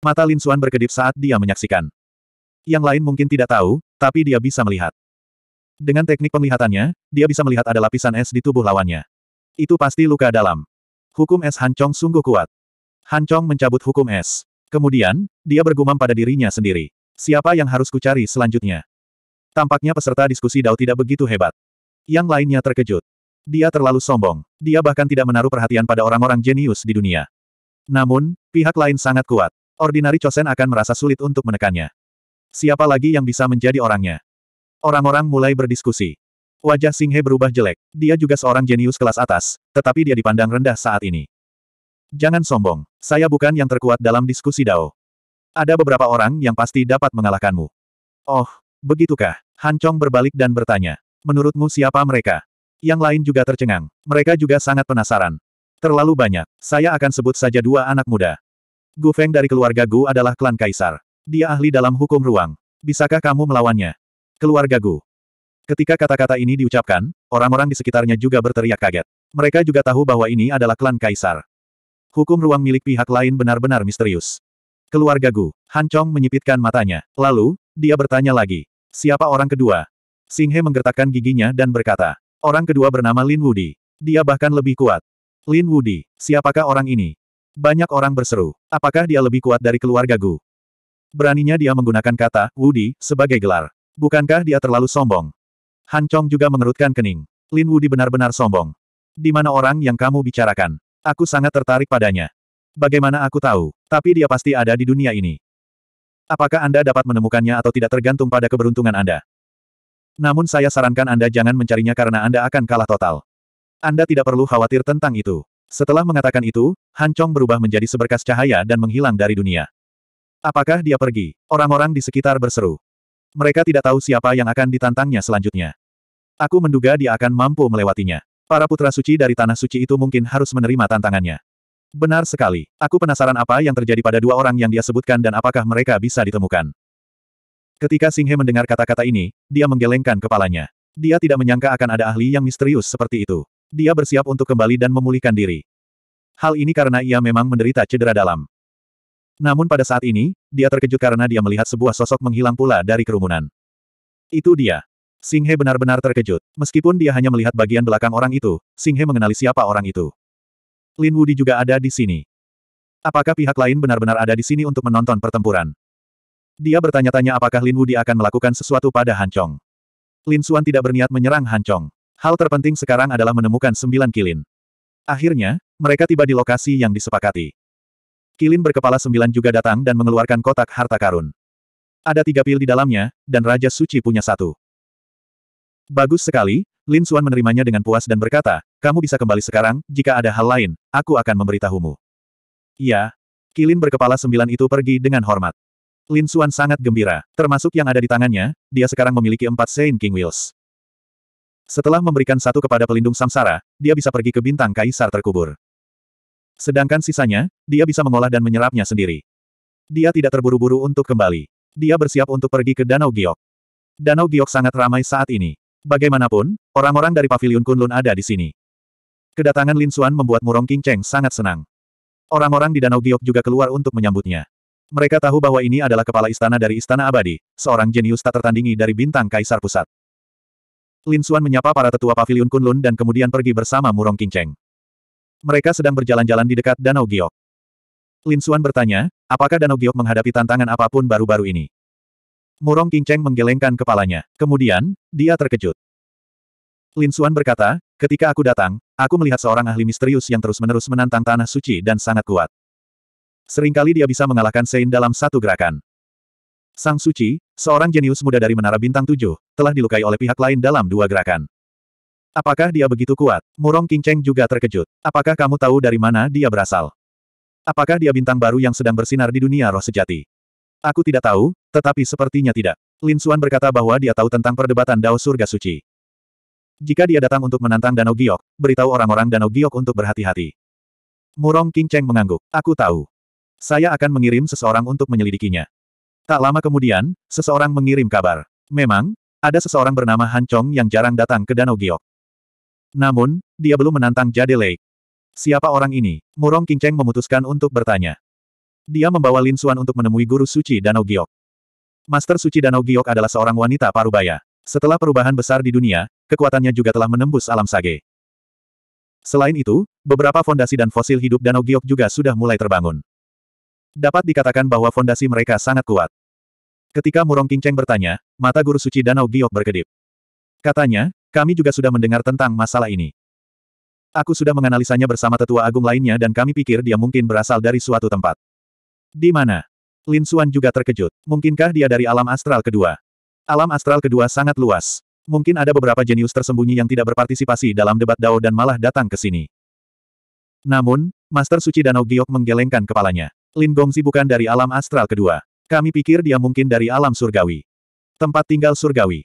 Mata Lin Xuan berkedip saat dia menyaksikan. Yang lain mungkin tidak tahu, tapi dia bisa melihat. Dengan teknik penglihatannya, dia bisa melihat ada lapisan es di tubuh lawannya. Itu pasti luka dalam. Hukum es Han Chong sungguh kuat. Han Chong mencabut hukum es. Kemudian, dia bergumam pada dirinya sendiri. Siapa yang harus kucari selanjutnya? Tampaknya peserta diskusi Dao tidak begitu hebat. Yang lainnya terkejut. Dia terlalu sombong. Dia bahkan tidak menaruh perhatian pada orang-orang jenius di dunia. Namun, pihak lain sangat kuat. Ordinari Chosen akan merasa sulit untuk menekannya. Siapa lagi yang bisa menjadi orangnya? Orang-orang mulai berdiskusi. Wajah Singhe berubah jelek. Dia juga seorang jenius kelas atas, tetapi dia dipandang rendah saat ini. Jangan sombong. Saya bukan yang terkuat dalam diskusi Dao. Ada beberapa orang yang pasti dapat mengalahkanmu. Oh, begitukah? Han Chong berbalik dan bertanya. Menurutmu siapa mereka? Yang lain juga tercengang. Mereka juga sangat penasaran. Terlalu banyak. Saya akan sebut saja dua anak muda. Gu Feng dari keluarga Gu adalah klan kaisar. Dia ahli dalam hukum ruang. Bisakah kamu melawannya? Keluarga Gu. Ketika kata-kata ini diucapkan, orang-orang di sekitarnya juga berteriak kaget. Mereka juga tahu bahwa ini adalah klan kaisar. Hukum ruang milik pihak lain benar-benar misterius. Keluarga Gu. Han Chong menyipitkan matanya. Lalu, dia bertanya lagi. Siapa orang kedua? Singhe menggertakkan giginya dan berkata. Orang kedua bernama Lin Wudi. Dia bahkan lebih kuat. Lin Wudi, siapakah orang ini? Banyak orang berseru, apakah dia lebih kuat dari keluarga Gu? Beraninya dia menggunakan kata, Wudi, sebagai gelar. Bukankah dia terlalu sombong? Han Chong juga mengerutkan kening. Lin Wudi benar-benar sombong. Di mana orang yang kamu bicarakan? Aku sangat tertarik padanya. Bagaimana aku tahu, tapi dia pasti ada di dunia ini. Apakah Anda dapat menemukannya atau tidak tergantung pada keberuntungan Anda? Namun saya sarankan Anda jangan mencarinya karena Anda akan kalah total. Anda tidak perlu khawatir tentang itu. Setelah mengatakan itu, Han Chong berubah menjadi seberkas cahaya dan menghilang dari dunia. Apakah dia pergi? Orang-orang di sekitar berseru. Mereka tidak tahu siapa yang akan ditantangnya selanjutnya. Aku menduga dia akan mampu melewatinya. Para putra suci dari tanah suci itu mungkin harus menerima tantangannya. Benar sekali. Aku penasaran apa yang terjadi pada dua orang yang dia sebutkan dan apakah mereka bisa ditemukan. Ketika Singhe mendengar kata-kata ini, dia menggelengkan kepalanya. Dia tidak menyangka akan ada ahli yang misterius seperti itu. Dia bersiap untuk kembali dan memulihkan diri. Hal ini karena ia memang menderita cedera dalam. Namun pada saat ini, dia terkejut karena dia melihat sebuah sosok menghilang pula dari kerumunan. Itu dia. Singhe benar-benar terkejut. Meskipun dia hanya melihat bagian belakang orang itu, Singhe mengenali siapa orang itu. Lin Wudi juga ada di sini. Apakah pihak lain benar-benar ada di sini untuk menonton pertempuran? Dia bertanya-tanya apakah Lin Wudi akan melakukan sesuatu pada Han Lin Xuan tidak berniat menyerang Han Hal terpenting sekarang adalah menemukan sembilan kilin. Akhirnya, mereka tiba di lokasi yang disepakati. Kilin berkepala sembilan juga datang dan mengeluarkan kotak harta karun. Ada tiga pil di dalamnya, dan Raja Suci punya satu. Bagus sekali, Lin Xuan menerimanya dengan puas dan berkata, kamu bisa kembali sekarang, jika ada hal lain, aku akan memberitahumu. Iya. Kilin berkepala sembilan itu pergi dengan hormat. Lin Xuan sangat gembira, termasuk yang ada di tangannya, dia sekarang memiliki empat Saint King Wheels. Setelah memberikan satu kepada pelindung samsara, dia bisa pergi ke bintang kaisar terkubur. Sedangkan sisanya, dia bisa mengolah dan menyerapnya sendiri. Dia tidak terburu-buru untuk kembali. Dia bersiap untuk pergi ke Danau Giok. Danau Giok sangat ramai saat ini. Bagaimanapun, orang-orang dari Paviliun Kunlun ada di sini. Kedatangan Lin Xuan membuat Murong King Cheng sangat senang. Orang-orang di Danau Giok juga keluar untuk menyambutnya. Mereka tahu bahwa ini adalah kepala istana dari Istana Abadi, seorang jenius tak tertandingi dari bintang kaisar pusat. Lin Xuan menyapa para tetua pavilion Kunlun dan kemudian pergi bersama Murong Qingcheng. Mereka sedang berjalan-jalan di dekat Danau Giok. Lin Xuan bertanya, apakah Danau Giok menghadapi tantangan apapun baru-baru ini? Murong Qingcheng menggelengkan kepalanya. Kemudian, dia terkejut. Lin Xuan berkata, ketika aku datang, aku melihat seorang ahli misterius yang terus-menerus menantang Tanah Suci dan sangat kuat. Seringkali dia bisa mengalahkan Sein dalam satu gerakan. Sang Suci, seorang jenius muda dari Menara Bintang Tujuh, telah dilukai oleh pihak lain dalam dua gerakan. Apakah dia begitu kuat? Murong Kinceng juga terkejut. Apakah kamu tahu dari mana dia berasal? Apakah dia bintang baru yang sedang bersinar di dunia roh sejati? Aku tidak tahu, tetapi sepertinya tidak. Lin Xuan berkata bahwa dia tahu tentang perdebatan Dao Surga Suci. Jika dia datang untuk menantang Danau Giok, beritahu orang-orang Danau Giok untuk berhati-hati. Murong King Cheng mengangguk. Aku tahu. Saya akan mengirim seseorang untuk menyelidikinya. Tak lama kemudian, seseorang mengirim kabar. Memang, ada seseorang bernama Han Chong yang jarang datang ke Danau Giok. Namun, dia belum menantang Jade Lake. Siapa orang ini? Murong Cheng memutuskan untuk bertanya. Dia membawa Lin Suan untuk menemui guru suci Danau Giok. Master suci Danau Giok adalah seorang wanita parubaya. Setelah perubahan besar di dunia, kekuatannya juga telah menembus alam sage. Selain itu, beberapa fondasi dan fosil hidup Danau Giok juga sudah mulai terbangun. Dapat dikatakan bahwa fondasi mereka sangat kuat. Ketika Murong Qingcheng bertanya, mata guru suci Danau Giok berkedip. Katanya, kami juga sudah mendengar tentang masalah ini. Aku sudah menganalisanya bersama tetua agung lainnya dan kami pikir dia mungkin berasal dari suatu tempat. Di mana? Lin Xuan juga terkejut. Mungkinkah dia dari alam astral kedua? Alam astral kedua sangat luas. Mungkin ada beberapa jenius tersembunyi yang tidak berpartisipasi dalam debat Dao dan malah datang ke sini. Namun, Master Suci Danau Giok menggelengkan kepalanya. Lin Gongzi bukan dari alam astral kedua. Kami pikir dia mungkin dari alam surgawi. Tempat tinggal surgawi.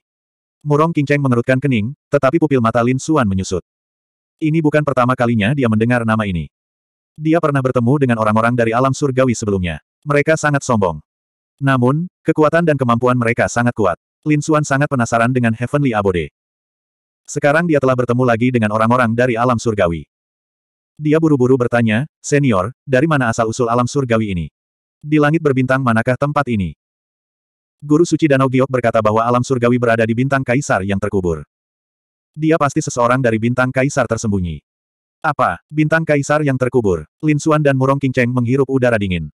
Murong Kingcheng mengerutkan kening, tetapi pupil mata Lin Suan menyusut. Ini bukan pertama kalinya dia mendengar nama ini. Dia pernah bertemu dengan orang-orang dari alam surgawi sebelumnya. Mereka sangat sombong. Namun, kekuatan dan kemampuan mereka sangat kuat. Lin Suan sangat penasaran dengan Heavenly Abode. Sekarang dia telah bertemu lagi dengan orang-orang dari alam surgawi. Dia buru-buru bertanya, Senior, dari mana asal-usul alam surgawi ini? Di langit berbintang manakah tempat ini? Guru suci Danau Giok berkata bahwa alam surgawi berada di bintang kaisar yang terkubur. Dia pasti seseorang dari bintang kaisar tersembunyi. Apa? Bintang kaisar yang terkubur. Lin Xuan dan Murong King Cheng menghirup udara dingin.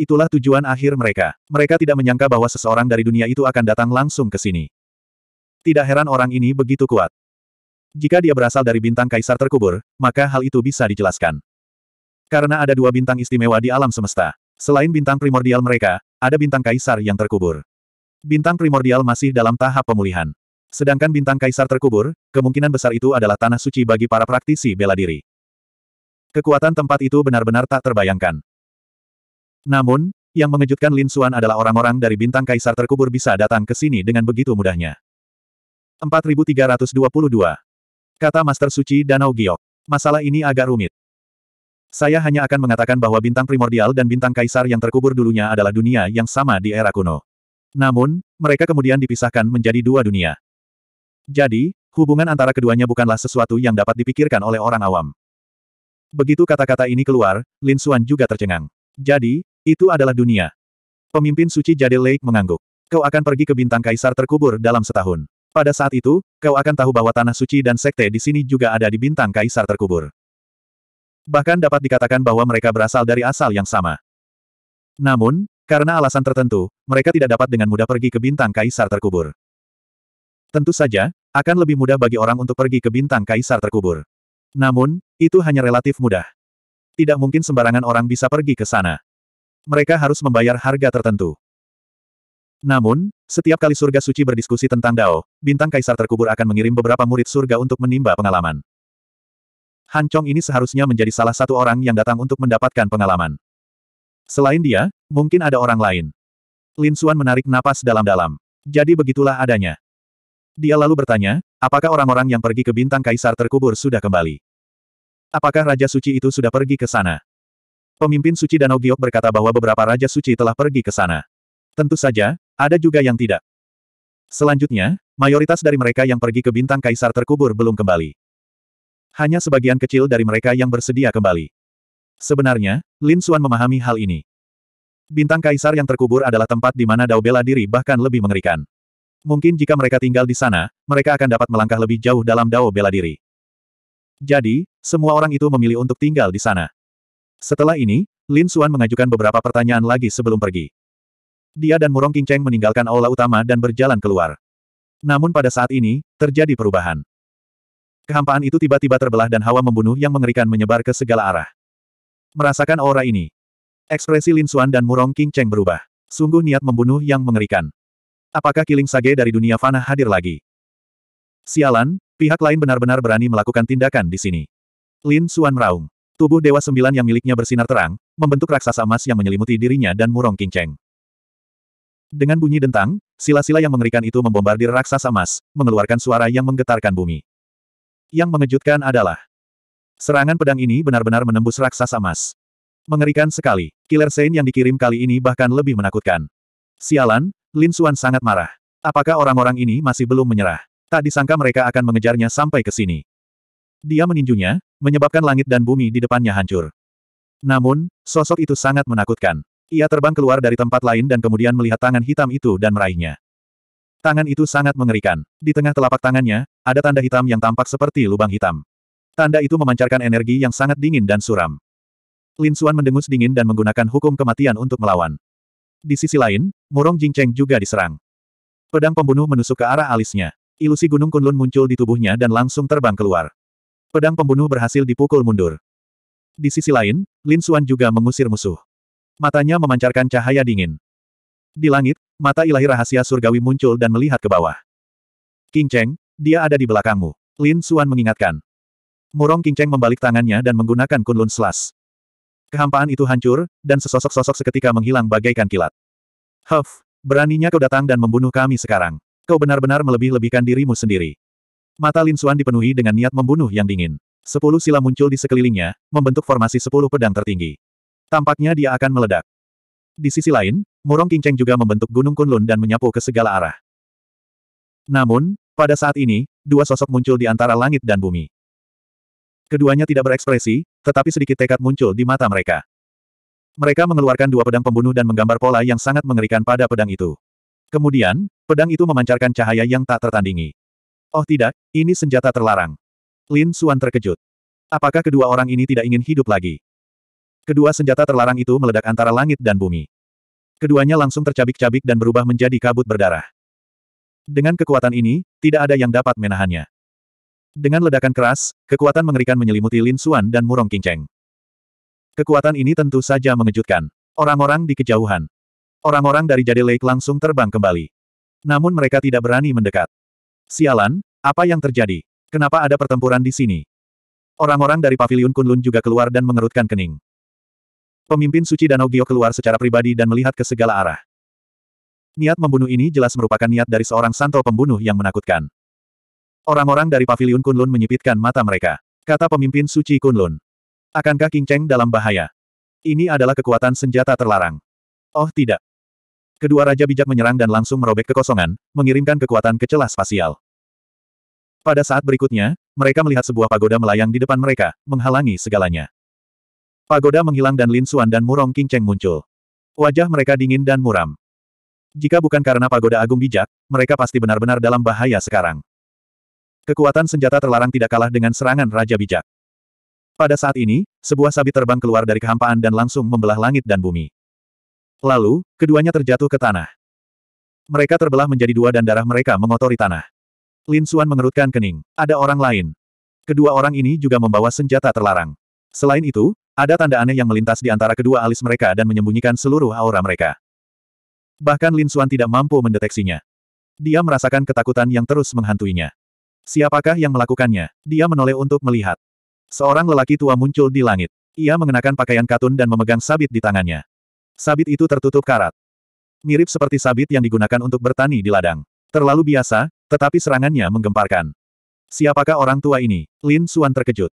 Itulah tujuan akhir mereka. Mereka tidak menyangka bahwa seseorang dari dunia itu akan datang langsung ke sini. Tidak heran orang ini begitu kuat. Jika dia berasal dari bintang kaisar terkubur, maka hal itu bisa dijelaskan. Karena ada dua bintang istimewa di alam semesta. Selain bintang primordial mereka, ada bintang kaisar yang terkubur. Bintang primordial masih dalam tahap pemulihan. Sedangkan bintang kaisar terkubur, kemungkinan besar itu adalah tanah suci bagi para praktisi bela diri. Kekuatan tempat itu benar-benar tak terbayangkan. Namun, yang mengejutkan Lin Suan adalah orang-orang dari bintang kaisar terkubur bisa datang ke sini dengan begitu mudahnya. 4322 Kata Master Suci Danau Giok. Masalah ini agak rumit. Saya hanya akan mengatakan bahwa bintang primordial dan bintang kaisar yang terkubur dulunya adalah dunia yang sama di era kuno. Namun, mereka kemudian dipisahkan menjadi dua dunia. Jadi, hubungan antara keduanya bukanlah sesuatu yang dapat dipikirkan oleh orang awam. Begitu kata-kata ini keluar, Lin Suan juga tercengang. Jadi, itu adalah dunia. Pemimpin suci Jade Lake mengangguk. Kau akan pergi ke bintang kaisar terkubur dalam setahun. Pada saat itu, kau akan tahu bahwa tanah suci dan sekte di sini juga ada di bintang kaisar terkubur. Bahkan dapat dikatakan bahwa mereka berasal dari asal yang sama. Namun, karena alasan tertentu, mereka tidak dapat dengan mudah pergi ke bintang kaisar terkubur. Tentu saja, akan lebih mudah bagi orang untuk pergi ke bintang kaisar terkubur. Namun, itu hanya relatif mudah. Tidak mungkin sembarangan orang bisa pergi ke sana. Mereka harus membayar harga tertentu. Namun, setiap kali surga suci berdiskusi tentang Dao, bintang kaisar terkubur akan mengirim beberapa murid surga untuk menimba pengalaman. Han Chong ini seharusnya menjadi salah satu orang yang datang untuk mendapatkan pengalaman. Selain dia, mungkin ada orang lain. Lin Xuan menarik napas dalam-dalam. Jadi begitulah adanya. Dia lalu bertanya, apakah orang-orang yang pergi ke bintang kaisar terkubur sudah kembali? Apakah Raja Suci itu sudah pergi ke sana? Pemimpin Suci Danau Giok berkata bahwa beberapa Raja Suci telah pergi ke sana. Tentu saja, ada juga yang tidak. Selanjutnya, mayoritas dari mereka yang pergi ke bintang kaisar terkubur belum kembali. Hanya sebagian kecil dari mereka yang bersedia kembali. Sebenarnya, Lin Xuan memahami hal ini. Bintang kaisar yang terkubur adalah tempat di mana dao bela diri bahkan lebih mengerikan. Mungkin jika mereka tinggal di sana, mereka akan dapat melangkah lebih jauh dalam dao bela diri. Jadi, semua orang itu memilih untuk tinggal di sana. Setelah ini, Lin Xuan mengajukan beberapa pertanyaan lagi sebelum pergi. Dia dan Murong Qingcheng meninggalkan aula utama dan berjalan keluar. Namun pada saat ini, terjadi perubahan. Kehampaan itu tiba-tiba terbelah dan hawa membunuh yang mengerikan menyebar ke segala arah. Merasakan aura ini. Ekspresi Lin Xuan dan Murong King Cheng berubah. Sungguh niat membunuh yang mengerikan. Apakah Killing Sage dari dunia fana hadir lagi? Sialan, pihak lain benar-benar berani melakukan tindakan di sini. Lin Xuan meraung. Tubuh Dewa Sembilan yang miliknya bersinar terang, membentuk raksasa emas yang menyelimuti dirinya dan Murong King Cheng. Dengan bunyi dentang, sila-sila yang mengerikan itu membombardir raksasa emas, mengeluarkan suara yang menggetarkan bumi. Yang mengejutkan adalah serangan pedang ini benar-benar menembus raksasa emas. Mengerikan sekali. Killer Sein yang dikirim kali ini bahkan lebih menakutkan. Sialan, Lin Suan sangat marah. Apakah orang-orang ini masih belum menyerah? Tak disangka mereka akan mengejarnya sampai ke sini. Dia meninjunya, menyebabkan langit dan bumi di depannya hancur. Namun, sosok itu sangat menakutkan. Ia terbang keluar dari tempat lain dan kemudian melihat tangan hitam itu dan meraihnya. Tangan itu sangat mengerikan. Di tengah telapak tangannya, ada tanda hitam yang tampak seperti lubang hitam. Tanda itu memancarkan energi yang sangat dingin dan suram. Lin Xuan mendengus dingin dan menggunakan hukum kematian untuk melawan. Di sisi lain, Murong Jingcheng juga diserang. Pedang pembunuh menusuk ke arah alisnya. Ilusi Gunung Kunlun muncul di tubuhnya dan langsung terbang keluar. Pedang pembunuh berhasil dipukul mundur. Di sisi lain, Lin Xuan juga mengusir musuh. Matanya memancarkan cahaya dingin. Di langit, mata ilahi rahasia surgawi muncul dan melihat ke bawah. King Cheng, dia ada di belakangmu. Lin Suan mengingatkan. Murong King Cheng membalik tangannya dan menggunakan kunlun selas. Kehampaan itu hancur, dan sesosok-sosok seketika menghilang bagaikan kilat. Huff, beraninya kau datang dan membunuh kami sekarang. Kau benar-benar melebih-lebihkan dirimu sendiri. Mata Lin Suan dipenuhi dengan niat membunuh yang dingin. Sepuluh sila muncul di sekelilingnya, membentuk formasi sepuluh pedang tertinggi. Tampaknya dia akan meledak. Di sisi lain, Murong Kingceng juga membentuk Gunung Kunlun dan menyapu ke segala arah. Namun, pada saat ini, dua sosok muncul di antara langit dan bumi. Keduanya tidak berekspresi, tetapi sedikit tekad muncul di mata mereka. Mereka mengeluarkan dua pedang pembunuh dan menggambar pola yang sangat mengerikan pada pedang itu. Kemudian, pedang itu memancarkan cahaya yang tak tertandingi. Oh tidak, ini senjata terlarang. Lin Suan terkejut. Apakah kedua orang ini tidak ingin hidup lagi? Kedua senjata terlarang itu meledak antara langit dan bumi. Keduanya langsung tercabik-cabik dan berubah menjadi kabut berdarah. Dengan kekuatan ini, tidak ada yang dapat menahannya. Dengan ledakan keras, kekuatan mengerikan menyelimuti Lin Suan dan Murong Kinceng. Kekuatan ini tentu saja mengejutkan. Orang-orang di kejauhan. Orang-orang dari Jade Lake langsung terbang kembali. Namun mereka tidak berani mendekat. Sialan, apa yang terjadi? Kenapa ada pertempuran di sini? Orang-orang dari Paviliun Kunlun juga keluar dan mengerutkan kening. Pemimpin suci Danau Gio keluar secara pribadi dan melihat ke segala arah. Niat membunuh ini jelas merupakan niat dari seorang santo pembunuh yang menakutkan. Orang-orang dari Paviliun Kunlun menyipitkan mata mereka. Kata pemimpin suci Kunlun. Akankah King Cheng dalam bahaya? Ini adalah kekuatan senjata terlarang. Oh tidak. Kedua raja bijak menyerang dan langsung merobek kekosongan, mengirimkan kekuatan ke celah spasial. Pada saat berikutnya, mereka melihat sebuah pagoda melayang di depan mereka, menghalangi segalanya. Pagoda menghilang dan Lin Suan dan Murong King Cheng muncul. Wajah mereka dingin dan muram. Jika bukan karena Pagoda Agung bijak, mereka pasti benar-benar dalam bahaya sekarang. Kekuatan senjata terlarang tidak kalah dengan serangan Raja Bijak. Pada saat ini, sebuah sabit terbang keluar dari kehampaan dan langsung membelah langit dan bumi. Lalu, keduanya terjatuh ke tanah. Mereka terbelah menjadi dua dan darah mereka mengotori tanah. Lin Suan mengerutkan kening. Ada orang lain. Kedua orang ini juga membawa senjata terlarang. Selain itu, ada tanda aneh yang melintas di antara kedua alis mereka dan menyembunyikan seluruh aura mereka. Bahkan Lin Xuan tidak mampu mendeteksinya. Dia merasakan ketakutan yang terus menghantuinya. Siapakah yang melakukannya? Dia menoleh untuk melihat. Seorang lelaki tua muncul di langit. Ia mengenakan pakaian katun dan memegang sabit di tangannya. Sabit itu tertutup karat. Mirip seperti sabit yang digunakan untuk bertani di ladang. Terlalu biasa, tetapi serangannya menggemparkan. Siapakah orang tua ini? Lin Xuan terkejut.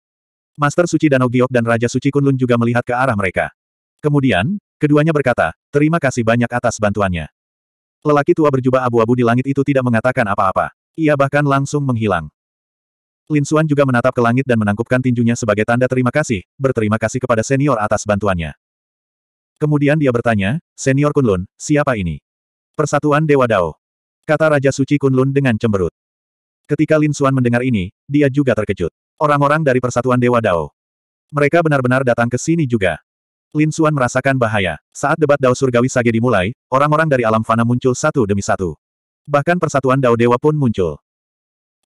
Master Suci Danau Giok dan Raja Suci Kunlun juga melihat ke arah mereka. Kemudian, keduanya berkata, terima kasih banyak atas bantuannya. Lelaki tua berjubah abu-abu di langit itu tidak mengatakan apa-apa. Ia bahkan langsung menghilang. Lin Xuan juga menatap ke langit dan menangkupkan tinjunya sebagai tanda terima kasih, berterima kasih kepada senior atas bantuannya. Kemudian dia bertanya, Senior Kunlun, siapa ini? Persatuan Dewa Dao. Kata Raja Suci Kunlun dengan cemberut. Ketika Lin Xuan mendengar ini, dia juga terkejut. Orang-orang dari Persatuan Dewa Dao. Mereka benar-benar datang ke sini juga. Lin Xuan merasakan bahaya. Saat debat Dao Surgawi Sage dimulai, orang-orang dari alam fana muncul satu demi satu. Bahkan Persatuan Dao Dewa pun muncul.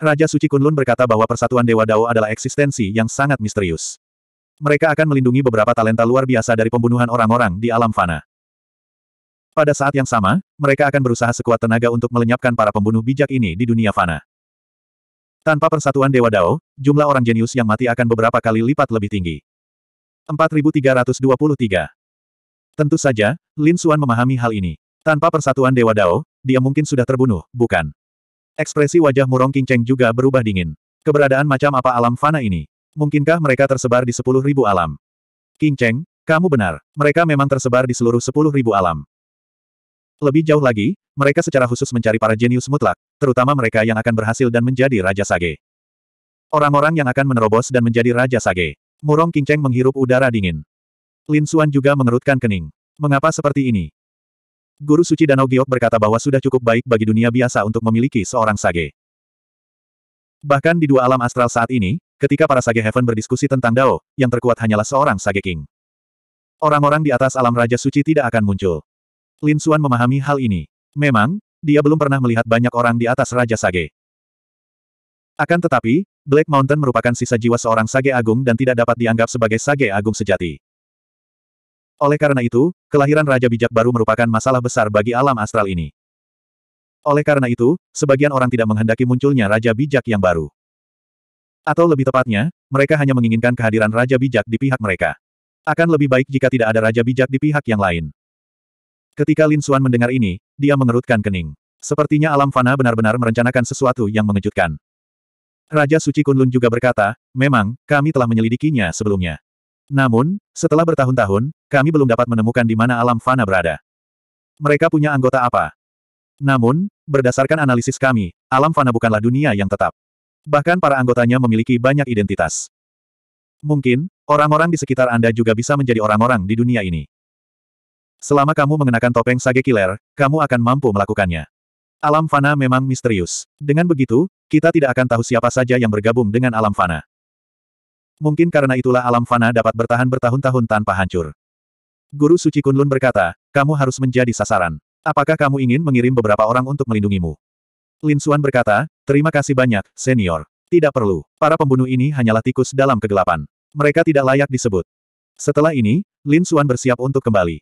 Raja Suci Kunlun berkata bahwa Persatuan Dewa Dao adalah eksistensi yang sangat misterius. Mereka akan melindungi beberapa talenta luar biasa dari pembunuhan orang-orang di alam fana. Pada saat yang sama, mereka akan berusaha sekuat tenaga untuk melenyapkan para pembunuh bijak ini di dunia fana. Tanpa persatuan Dewa Dao, jumlah orang jenius yang mati akan beberapa kali lipat lebih tinggi. 4323 Tentu saja, Lin Xuan memahami hal ini. Tanpa persatuan Dewa Dao, dia mungkin sudah terbunuh, bukan? Ekspresi wajah Murong King Cheng juga berubah dingin. Keberadaan macam apa alam fana ini? Mungkinkah mereka tersebar di sepuluh ribu alam? King Cheng, kamu benar. Mereka memang tersebar di seluruh sepuluh ribu alam. Lebih jauh lagi, mereka secara khusus mencari para jenius mutlak, terutama mereka yang akan berhasil dan menjadi Raja Sage. Orang-orang yang akan menerobos dan menjadi Raja Sage. Murong Kinceng menghirup udara dingin. Lin Xuan juga mengerutkan kening. Mengapa seperti ini? Guru Suci Danau Giok berkata bahwa sudah cukup baik bagi dunia biasa untuk memiliki seorang Sage. Bahkan di dua alam astral saat ini, ketika para Sage Heaven berdiskusi tentang Dao, yang terkuat hanyalah seorang Sage King. Orang-orang di atas alam Raja Suci tidak akan muncul. Lin Suan memahami hal ini. Memang, dia belum pernah melihat banyak orang di atas Raja Sage. Akan tetapi, Black Mountain merupakan sisa jiwa seorang Sage Agung dan tidak dapat dianggap sebagai Sage Agung sejati. Oleh karena itu, kelahiran Raja Bijak baru merupakan masalah besar bagi alam astral ini. Oleh karena itu, sebagian orang tidak menghendaki munculnya Raja Bijak yang baru. Atau lebih tepatnya, mereka hanya menginginkan kehadiran Raja Bijak di pihak mereka. Akan lebih baik jika tidak ada Raja Bijak di pihak yang lain. Ketika Lin Xuan mendengar ini, dia mengerutkan kening. Sepertinya alam fana benar-benar merencanakan sesuatu yang mengejutkan. Raja Suci Kunlun juga berkata, memang, kami telah menyelidikinya sebelumnya. Namun, setelah bertahun-tahun, kami belum dapat menemukan di mana alam fana berada. Mereka punya anggota apa? Namun, berdasarkan analisis kami, alam fana bukanlah dunia yang tetap. Bahkan para anggotanya memiliki banyak identitas. Mungkin, orang-orang di sekitar Anda juga bisa menjadi orang-orang di dunia ini. Selama kamu mengenakan topeng Sage Killer, kamu akan mampu melakukannya. Alam fana memang misterius. Dengan begitu, kita tidak akan tahu siapa saja yang bergabung dengan alam fana. Mungkin karena itulah alam fana dapat bertahan bertahun-tahun tanpa hancur. Guru Suci Kunlun berkata, kamu harus menjadi sasaran. Apakah kamu ingin mengirim beberapa orang untuk melindungimu? Lin Suan berkata, terima kasih banyak, senior. Tidak perlu. Para pembunuh ini hanyalah tikus dalam kegelapan. Mereka tidak layak disebut. Setelah ini, Lin Suan bersiap untuk kembali.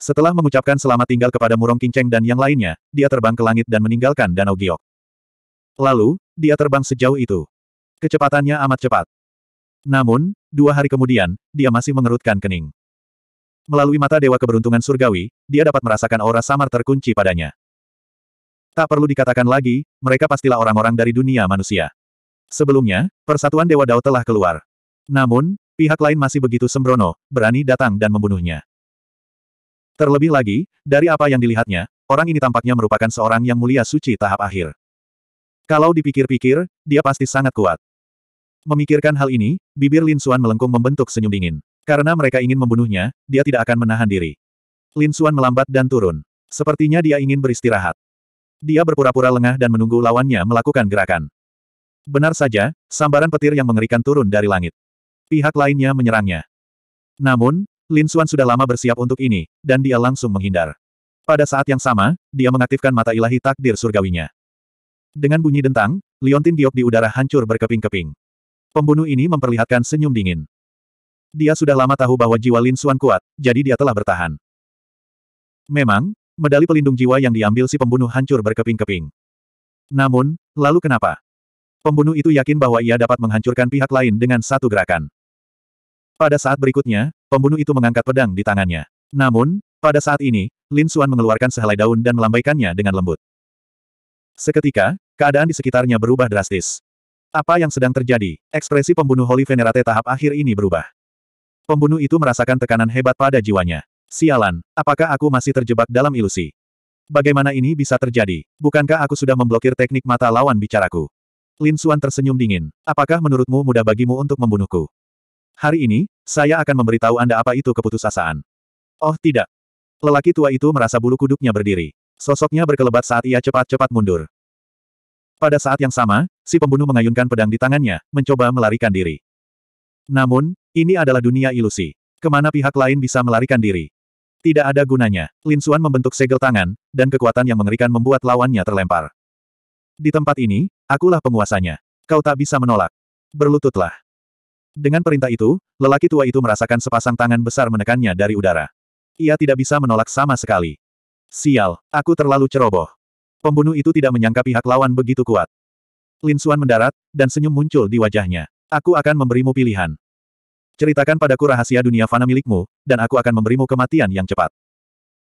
Setelah mengucapkan selamat tinggal kepada Murong Kinceng dan yang lainnya, dia terbang ke langit dan meninggalkan Danau Giok. Lalu, dia terbang sejauh itu. Kecepatannya amat cepat. Namun, dua hari kemudian, dia masih mengerutkan kening. Melalui mata Dewa Keberuntungan Surgawi, dia dapat merasakan aura samar terkunci padanya. Tak perlu dikatakan lagi, mereka pastilah orang-orang dari dunia manusia. Sebelumnya, persatuan Dewa Dao telah keluar. Namun, pihak lain masih begitu sembrono, berani datang dan membunuhnya. Terlebih lagi, dari apa yang dilihatnya, orang ini tampaknya merupakan seorang yang mulia suci tahap akhir. Kalau dipikir-pikir, dia pasti sangat kuat. Memikirkan hal ini, bibir Lin Xuan melengkung membentuk senyum dingin. Karena mereka ingin membunuhnya, dia tidak akan menahan diri. Lin Xuan melambat dan turun. Sepertinya dia ingin beristirahat. Dia berpura-pura lengah dan menunggu lawannya melakukan gerakan. Benar saja, sambaran petir yang mengerikan turun dari langit. Pihak lainnya menyerangnya. Namun, Lin Xuan sudah lama bersiap untuk ini, dan dia langsung menghindar. Pada saat yang sama, dia mengaktifkan mata ilahi takdir surgawinya. Dengan bunyi dentang, Liontin Diop di udara hancur berkeping-keping. Pembunuh ini memperlihatkan senyum dingin. Dia sudah lama tahu bahwa jiwa Lin Xuan kuat, jadi dia telah bertahan. Memang, medali pelindung jiwa yang diambil si pembunuh hancur berkeping-keping. Namun, lalu kenapa? Pembunuh itu yakin bahwa ia dapat menghancurkan pihak lain dengan satu gerakan. Pada saat berikutnya, pembunuh itu mengangkat pedang di tangannya. Namun, pada saat ini, Lin Xuan mengeluarkan sehelai daun dan melambaikannya dengan lembut. Seketika, keadaan di sekitarnya berubah drastis. Apa yang sedang terjadi? Ekspresi pembunuh Holy Venerate tahap akhir ini berubah. Pembunuh itu merasakan tekanan hebat pada jiwanya. Sialan, apakah aku masih terjebak dalam ilusi? Bagaimana ini bisa terjadi? Bukankah aku sudah memblokir teknik mata lawan bicaraku? Lin Xuan tersenyum dingin. Apakah menurutmu mudah bagimu untuk membunuhku? Hari ini, saya akan memberitahu Anda apa itu keputusasaan. Oh tidak. Lelaki tua itu merasa bulu kuduknya berdiri. Sosoknya berkelebat saat ia cepat-cepat mundur. Pada saat yang sama, si pembunuh mengayunkan pedang di tangannya, mencoba melarikan diri. Namun, ini adalah dunia ilusi. Kemana pihak lain bisa melarikan diri? Tidak ada gunanya. Lin Suan membentuk segel tangan, dan kekuatan yang mengerikan membuat lawannya terlempar. Di tempat ini, akulah penguasanya. Kau tak bisa menolak. Berlututlah. Dengan perintah itu, lelaki tua itu merasakan sepasang tangan besar menekannya dari udara. Ia tidak bisa menolak sama sekali. Sial, aku terlalu ceroboh. Pembunuh itu tidak menyangka pihak lawan begitu kuat. Lin Xuan mendarat, dan senyum muncul di wajahnya. Aku akan memberimu pilihan. Ceritakan padaku rahasia dunia fana milikmu, dan aku akan memberimu kematian yang cepat.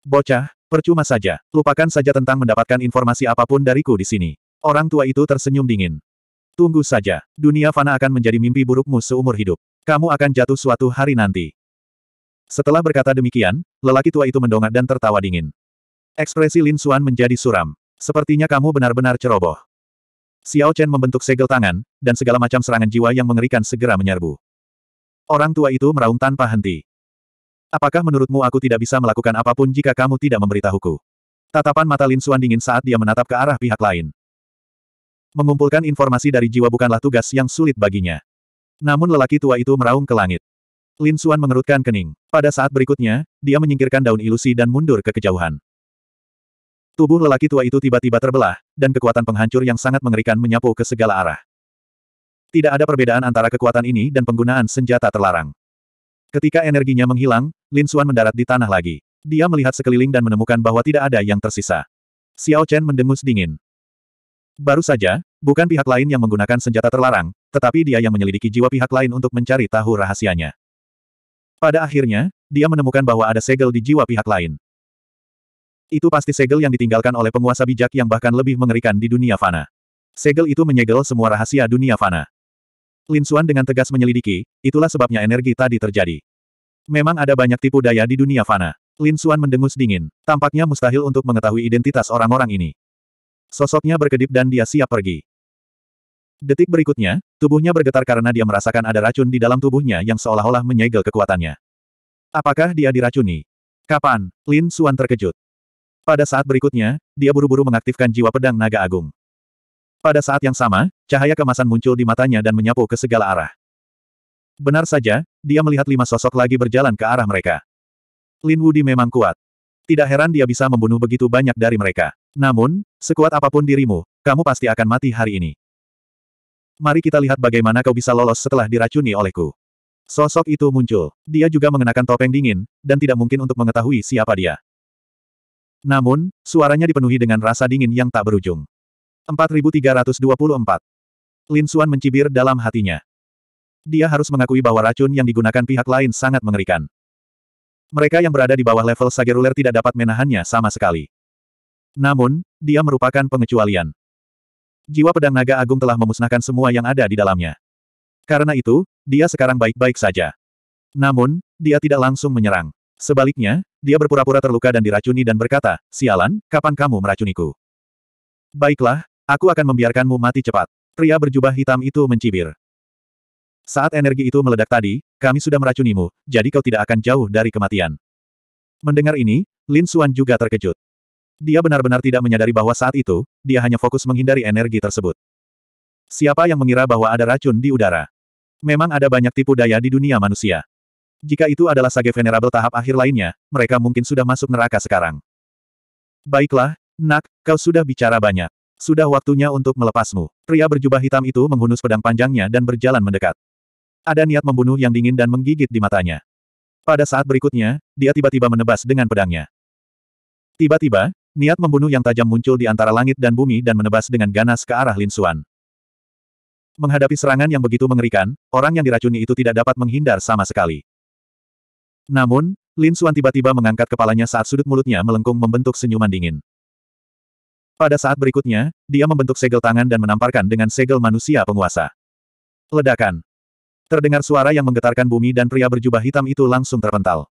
Bocah, percuma saja. Lupakan saja tentang mendapatkan informasi apapun dariku di sini. Orang tua itu tersenyum dingin. Tunggu saja, dunia fana akan menjadi mimpi burukmu seumur hidup. Kamu akan jatuh suatu hari nanti. Setelah berkata demikian, lelaki tua itu mendongak dan tertawa dingin. Ekspresi Lin Xuan menjadi suram. Sepertinya kamu benar-benar ceroboh. Xiao Chen membentuk segel tangan, dan segala macam serangan jiwa yang mengerikan segera menyerbu. Orang tua itu meraung tanpa henti. Apakah menurutmu aku tidak bisa melakukan apapun jika kamu tidak memberitahuku? Tatapan mata Lin Xuan dingin saat dia menatap ke arah pihak lain. Mengumpulkan informasi dari jiwa bukanlah tugas yang sulit baginya. Namun lelaki tua itu meraung ke langit. Lin Xuan mengerutkan kening. Pada saat berikutnya, dia menyingkirkan daun ilusi dan mundur ke kejauhan. Tubuh lelaki tua itu tiba-tiba terbelah, dan kekuatan penghancur yang sangat mengerikan menyapu ke segala arah. Tidak ada perbedaan antara kekuatan ini dan penggunaan senjata terlarang. Ketika energinya menghilang, Lin Xuan mendarat di tanah lagi. Dia melihat sekeliling dan menemukan bahwa tidak ada yang tersisa. Xiao Chen mendengus dingin. Baru saja, bukan pihak lain yang menggunakan senjata terlarang, tetapi dia yang menyelidiki jiwa pihak lain untuk mencari tahu rahasianya. Pada akhirnya, dia menemukan bahwa ada segel di jiwa pihak lain. Itu pasti segel yang ditinggalkan oleh penguasa bijak yang bahkan lebih mengerikan di dunia fana. Segel itu menyegel semua rahasia dunia fana. Lin Xuan dengan tegas menyelidiki, itulah sebabnya energi tadi terjadi. Memang ada banyak tipu daya di dunia fana. Lin Xuan mendengus dingin. Tampaknya mustahil untuk mengetahui identitas orang-orang ini. Sosoknya berkedip dan dia siap pergi. Detik berikutnya, tubuhnya bergetar karena dia merasakan ada racun di dalam tubuhnya yang seolah-olah menyegel kekuatannya. Apakah dia diracuni? Kapan? Lin Suan terkejut. Pada saat berikutnya, dia buru-buru mengaktifkan jiwa pedang naga agung. Pada saat yang sama, cahaya kemasan muncul di matanya dan menyapu ke segala arah. Benar saja, dia melihat lima sosok lagi berjalan ke arah mereka. Lin Wudi memang kuat. Tidak heran dia bisa membunuh begitu banyak dari mereka. Namun, sekuat apapun dirimu, kamu pasti akan mati hari ini. Mari kita lihat bagaimana kau bisa lolos setelah diracuni olehku. Sosok itu muncul. Dia juga mengenakan topeng dingin, dan tidak mungkin untuk mengetahui siapa dia. Namun, suaranya dipenuhi dengan rasa dingin yang tak berujung. 4324. Lin Xuan mencibir dalam hatinya. Dia harus mengakui bahwa racun yang digunakan pihak lain sangat mengerikan. Mereka yang berada di bawah level Sageruler tidak dapat menahannya sama sekali. Namun, dia merupakan pengecualian. Jiwa pedang naga agung telah memusnahkan semua yang ada di dalamnya. Karena itu, dia sekarang baik-baik saja. Namun, dia tidak langsung menyerang. Sebaliknya, dia berpura-pura terluka dan diracuni dan berkata, Sialan, kapan kamu meracuniku? Baiklah, aku akan membiarkanmu mati cepat. Pria berjubah hitam itu mencibir. Saat energi itu meledak tadi, kami sudah meracunimu, jadi kau tidak akan jauh dari kematian. Mendengar ini, Lin Xuan juga terkejut. Dia benar-benar tidak menyadari bahwa saat itu, dia hanya fokus menghindari energi tersebut. Siapa yang mengira bahwa ada racun di udara? Memang ada banyak tipu daya di dunia manusia. Jika itu adalah Sage Venerable tahap akhir lainnya, mereka mungkin sudah masuk neraka sekarang. Baiklah, Nak, kau sudah bicara banyak. Sudah waktunya untuk melepasmu. Pria berjubah hitam itu menghunus pedang panjangnya dan berjalan mendekat. Ada niat membunuh yang dingin dan menggigit di matanya. Pada saat berikutnya, dia tiba-tiba menebas dengan pedangnya. Tiba-tiba, Niat membunuh yang tajam muncul di antara langit dan bumi dan menebas dengan ganas ke arah Lin Xuan. Menghadapi serangan yang begitu mengerikan, orang yang diracuni itu tidak dapat menghindar sama sekali. Namun, Lin Xuan tiba-tiba mengangkat kepalanya saat sudut mulutnya melengkung membentuk senyuman dingin. Pada saat berikutnya, dia membentuk segel tangan dan menamparkan dengan segel manusia penguasa. Ledakan. Terdengar suara yang menggetarkan bumi dan pria berjubah hitam itu langsung terpental.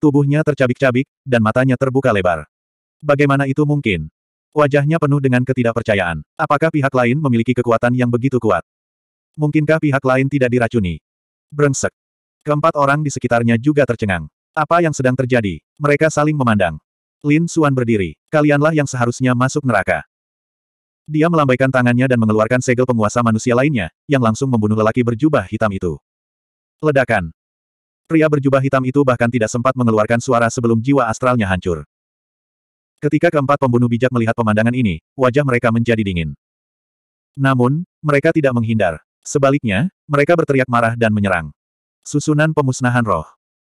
Tubuhnya tercabik-cabik, dan matanya terbuka lebar. Bagaimana itu mungkin? Wajahnya penuh dengan ketidakpercayaan. Apakah pihak lain memiliki kekuatan yang begitu kuat? Mungkinkah pihak lain tidak diracuni? Brengsek. Keempat orang di sekitarnya juga tercengang. Apa yang sedang terjadi? Mereka saling memandang. Lin Suan berdiri. Kalianlah yang seharusnya masuk neraka. Dia melambaikan tangannya dan mengeluarkan segel penguasa manusia lainnya, yang langsung membunuh lelaki berjubah hitam itu. Ledakan. Pria berjubah hitam itu bahkan tidak sempat mengeluarkan suara sebelum jiwa astralnya hancur. Ketika keempat pembunuh bijak melihat pemandangan ini, wajah mereka menjadi dingin. Namun, mereka tidak menghindar. Sebaliknya, mereka berteriak marah dan menyerang. Susunan pemusnahan roh.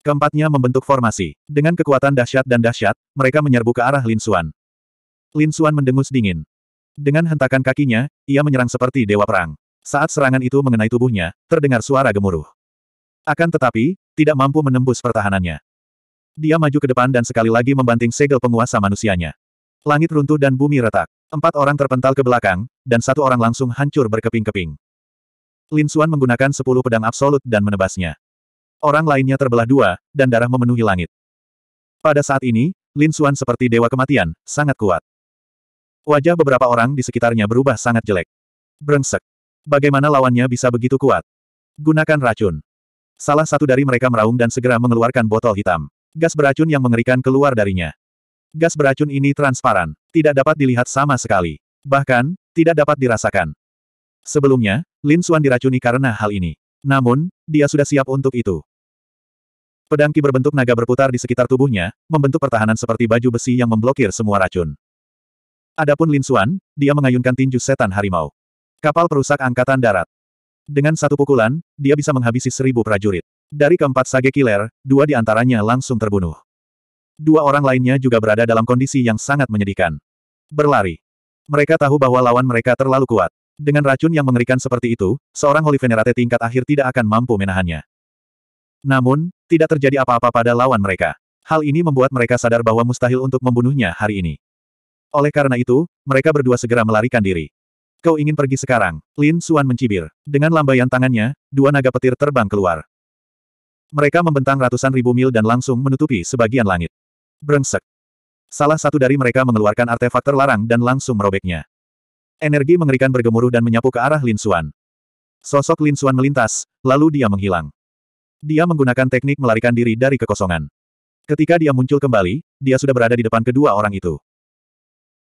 Keempatnya membentuk formasi. Dengan kekuatan dahsyat dan dahsyat, mereka menyerbu ke arah Lin Xuan. Lin Xuan mendengus dingin. Dengan hentakan kakinya, ia menyerang seperti dewa perang. Saat serangan itu mengenai tubuhnya, terdengar suara gemuruh. Akan tetapi, tidak mampu menembus pertahanannya. Dia maju ke depan dan sekali lagi membanting segel penguasa manusianya. Langit runtuh dan bumi retak. Empat orang terpental ke belakang, dan satu orang langsung hancur berkeping-keping. Lin Xuan menggunakan sepuluh pedang absolut dan menebasnya. Orang lainnya terbelah dua, dan darah memenuhi langit. Pada saat ini, Lin Xuan seperti dewa kematian, sangat kuat. Wajah beberapa orang di sekitarnya berubah sangat jelek. Brengsek. Bagaimana lawannya bisa begitu kuat? Gunakan racun. Salah satu dari mereka meraung dan segera mengeluarkan botol hitam. Gas beracun yang mengerikan keluar darinya. Gas beracun ini transparan, tidak dapat dilihat sama sekali. Bahkan, tidak dapat dirasakan. Sebelumnya, Lin Xuan diracuni karena hal ini. Namun, dia sudah siap untuk itu. Pedangki berbentuk naga berputar di sekitar tubuhnya, membentuk pertahanan seperti baju besi yang memblokir semua racun. Adapun Lin Xuan, dia mengayunkan tinju setan harimau. Kapal perusak angkatan darat. Dengan satu pukulan, dia bisa menghabisi seribu prajurit. Dari keempat sage killer, dua di antaranya langsung terbunuh. Dua orang lainnya juga berada dalam kondisi yang sangat menyedihkan. Berlari. Mereka tahu bahwa lawan mereka terlalu kuat. Dengan racun yang mengerikan seperti itu, seorang Holy Venerate tingkat akhir tidak akan mampu menahannya. Namun, tidak terjadi apa-apa pada lawan mereka. Hal ini membuat mereka sadar bahwa mustahil untuk membunuhnya hari ini. Oleh karena itu, mereka berdua segera melarikan diri. Kau ingin pergi sekarang, Lin Suan mencibir. Dengan lambaian tangannya, dua naga petir terbang keluar. Mereka membentang ratusan ribu mil dan langsung menutupi sebagian langit. Brengsek. Salah satu dari mereka mengeluarkan artefak terlarang dan langsung merobeknya. Energi mengerikan bergemuruh dan menyapu ke arah Lin Xuan. Sosok Lin Xuan melintas, lalu dia menghilang. Dia menggunakan teknik melarikan diri dari kekosongan. Ketika dia muncul kembali, dia sudah berada di depan kedua orang itu.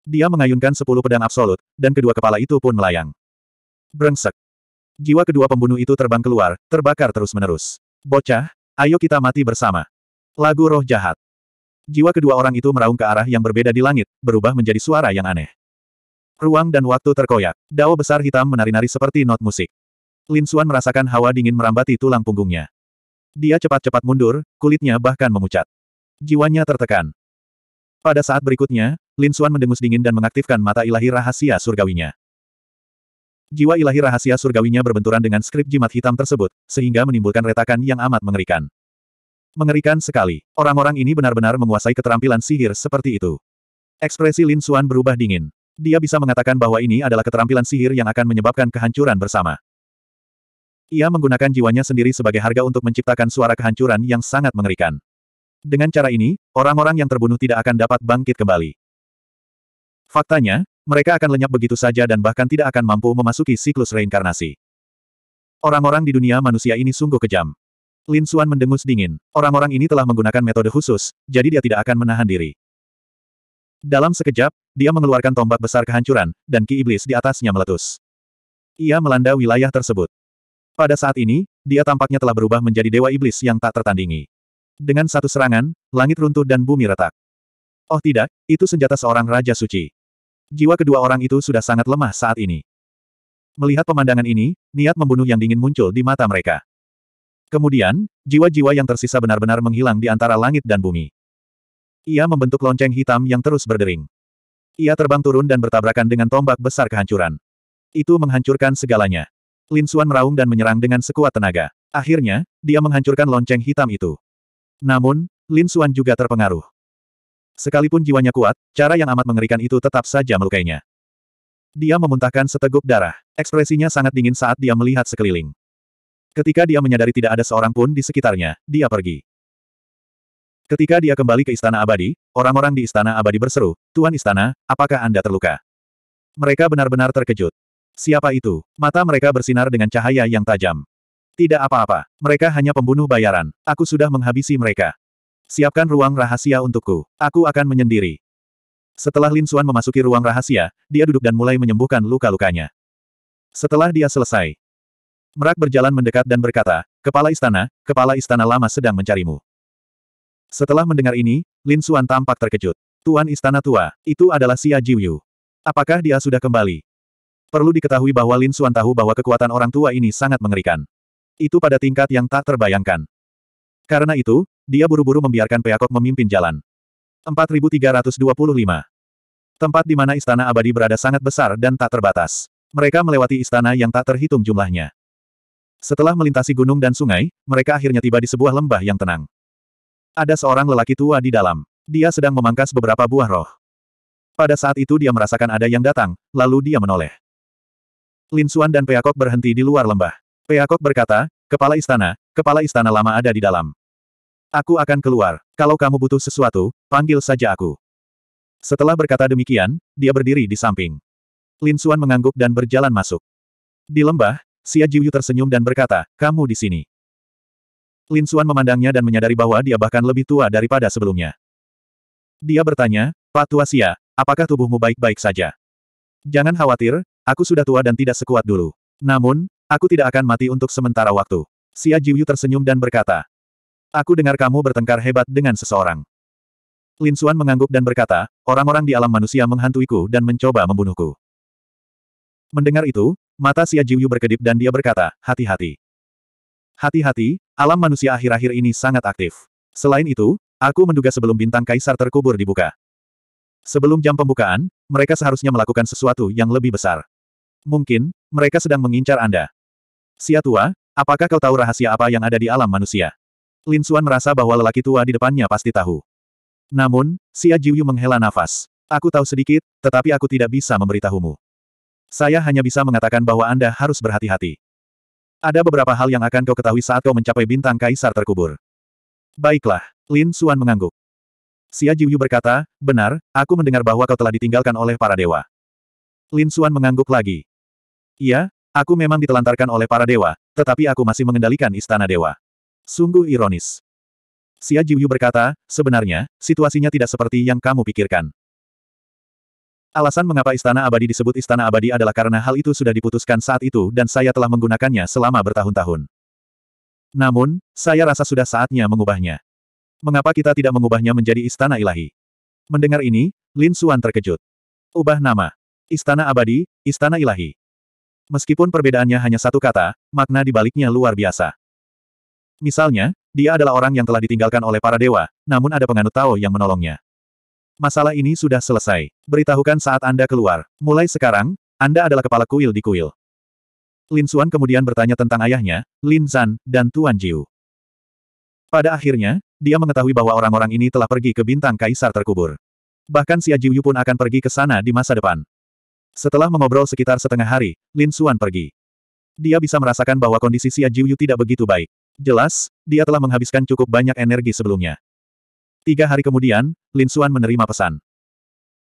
Dia mengayunkan sepuluh pedang absolut, dan kedua kepala itu pun melayang. Brengsek. Jiwa kedua pembunuh itu terbang keluar, terbakar terus-menerus. Bocah, ayo kita mati bersama. Lagu roh jahat. Jiwa kedua orang itu meraung ke arah yang berbeda di langit, berubah menjadi suara yang aneh. Ruang dan waktu terkoyak. Dao besar hitam menari-nari seperti not musik. Lin Xuan merasakan hawa dingin merambati tulang punggungnya. Dia cepat-cepat mundur, kulitnya bahkan memucat. Jiwanya tertekan. Pada saat berikutnya, Lin Xuan mendengus dingin dan mengaktifkan mata ilahi rahasia surgawinya. Jiwa ilahi rahasia surgawinya berbenturan dengan skrip jimat hitam tersebut, sehingga menimbulkan retakan yang amat mengerikan. Mengerikan sekali. Orang-orang ini benar-benar menguasai keterampilan sihir seperti itu. Ekspresi Lin Suan berubah dingin. Dia bisa mengatakan bahwa ini adalah keterampilan sihir yang akan menyebabkan kehancuran bersama. Ia menggunakan jiwanya sendiri sebagai harga untuk menciptakan suara kehancuran yang sangat mengerikan. Dengan cara ini, orang-orang yang terbunuh tidak akan dapat bangkit kembali. Faktanya, mereka akan lenyap begitu saja dan bahkan tidak akan mampu memasuki siklus reinkarnasi. Orang-orang di dunia manusia ini sungguh kejam. Lin Xuan mendengus dingin. Orang-orang ini telah menggunakan metode khusus, jadi dia tidak akan menahan diri. Dalam sekejap, dia mengeluarkan tombak besar kehancuran, dan ki iblis di atasnya meletus. Ia melanda wilayah tersebut. Pada saat ini, dia tampaknya telah berubah menjadi dewa iblis yang tak tertandingi. Dengan satu serangan, langit runtuh dan bumi retak. Oh tidak, itu senjata seorang raja suci. Jiwa kedua orang itu sudah sangat lemah saat ini. Melihat pemandangan ini, niat membunuh yang dingin muncul di mata mereka. Kemudian, jiwa-jiwa yang tersisa benar-benar menghilang di antara langit dan bumi. Ia membentuk lonceng hitam yang terus berdering. Ia terbang turun dan bertabrakan dengan tombak besar kehancuran. Itu menghancurkan segalanya. Lin Xuan meraung dan menyerang dengan sekuat tenaga. Akhirnya, dia menghancurkan lonceng hitam itu. Namun, Lin Xuan juga terpengaruh. Sekalipun jiwanya kuat, cara yang amat mengerikan itu tetap saja melukainya. Dia memuntahkan seteguk darah. Ekspresinya sangat dingin saat dia melihat sekeliling. Ketika dia menyadari tidak ada seorang pun di sekitarnya, dia pergi. Ketika dia kembali ke Istana Abadi, orang-orang di Istana Abadi berseru, Tuan Istana, apakah Anda terluka? Mereka benar-benar terkejut. Siapa itu? Mata mereka bersinar dengan cahaya yang tajam. Tidak apa-apa, mereka hanya pembunuh bayaran. Aku sudah menghabisi mereka. Siapkan ruang rahasia untukku. Aku akan menyendiri. Setelah Lin Xuan memasuki ruang rahasia, dia duduk dan mulai menyembuhkan luka-lukanya. Setelah dia selesai, Merak berjalan mendekat dan berkata, Kepala Istana, Kepala Istana Lama sedang mencarimu. Setelah mendengar ini, Lin Xuan tampak terkejut. Tuan Istana Tua, itu adalah Xia Jiuyu. Apakah dia sudah kembali? Perlu diketahui bahwa Lin Xuan tahu bahwa kekuatan orang tua ini sangat mengerikan. Itu pada tingkat yang tak terbayangkan. Karena itu, dia buru-buru membiarkan Peakok memimpin jalan. 4325. Tempat di mana istana abadi berada sangat besar dan tak terbatas. Mereka melewati istana yang tak terhitung jumlahnya. Setelah melintasi gunung dan sungai, mereka akhirnya tiba di sebuah lembah yang tenang. Ada seorang lelaki tua di dalam. Dia sedang memangkas beberapa buah roh. Pada saat itu dia merasakan ada yang datang, lalu dia menoleh. Lin Xuan dan Peakok berhenti di luar lembah. Peakok berkata, Kepala Istana, Kepala Istana lama ada di dalam. Aku akan keluar. Kalau kamu butuh sesuatu, panggil saja aku. Setelah berkata demikian, dia berdiri di samping. Lin Xuan mengangguk dan berjalan masuk. Di lembah, Xia Jiuyu tersenyum dan berkata, kamu di sini. Lin Xuan memandangnya dan menyadari bahwa dia bahkan lebih tua daripada sebelumnya. Dia bertanya, Pak Tua Xia, apakah tubuhmu baik-baik saja? Jangan khawatir, aku sudah tua dan tidak sekuat dulu. Namun, aku tidak akan mati untuk sementara waktu. Xia Jiuyu tersenyum dan berkata, Aku dengar kamu bertengkar hebat dengan seseorang. Lin Suan mengangguk dan berkata, orang-orang di alam manusia menghantuiku dan mencoba membunuhku. Mendengar itu, mata Xia Jiuyu berkedip dan dia berkata, hati-hati. Hati-hati, alam manusia akhir-akhir ini sangat aktif. Selain itu, aku menduga sebelum bintang kaisar terkubur dibuka. Sebelum jam pembukaan, mereka seharusnya melakukan sesuatu yang lebih besar. Mungkin, mereka sedang mengincar Anda. Sia tua, apakah kau tahu rahasia apa yang ada di alam manusia? Lin Suan merasa bahwa lelaki tua di depannya pasti tahu. Namun, Xia Jiuyu menghela nafas. Aku tahu sedikit, tetapi aku tidak bisa memberitahumu. Saya hanya bisa mengatakan bahwa Anda harus berhati-hati. Ada beberapa hal yang akan kau ketahui saat kau mencapai bintang kaisar terkubur. Baiklah, Lin Suan mengangguk. Xia Jiuyu berkata, benar, aku mendengar bahwa kau telah ditinggalkan oleh para dewa. Lin Suan mengangguk lagi. Iya, aku memang ditelantarkan oleh para dewa, tetapi aku masih mengendalikan istana dewa. Sungguh ironis. Xia Jiuyu berkata, sebenarnya, situasinya tidak seperti yang kamu pikirkan. Alasan mengapa Istana Abadi disebut Istana Abadi adalah karena hal itu sudah diputuskan saat itu dan saya telah menggunakannya selama bertahun-tahun. Namun, saya rasa sudah saatnya mengubahnya. Mengapa kita tidak mengubahnya menjadi Istana Ilahi? Mendengar ini, Lin Xuan terkejut. Ubah nama. Istana Abadi, Istana Ilahi. Meskipun perbedaannya hanya satu kata, makna dibaliknya luar biasa. Misalnya, dia adalah orang yang telah ditinggalkan oleh para dewa, namun ada penganut Tao yang menolongnya. Masalah ini sudah selesai. Beritahukan saat Anda keluar. Mulai sekarang, Anda adalah kepala kuil di kuil. Lin Xuan kemudian bertanya tentang ayahnya, Lin Zan, dan Tuan Jiu. Pada akhirnya, dia mengetahui bahwa orang-orang ini telah pergi ke bintang kaisar terkubur. Bahkan si Jiu pun akan pergi ke sana di masa depan. Setelah mengobrol sekitar setengah hari, Lin Xuan pergi. Dia bisa merasakan bahwa kondisi Xia Jiuyu tidak begitu baik. Jelas, dia telah menghabiskan cukup banyak energi sebelumnya. Tiga hari kemudian, Lin Xuan menerima pesan.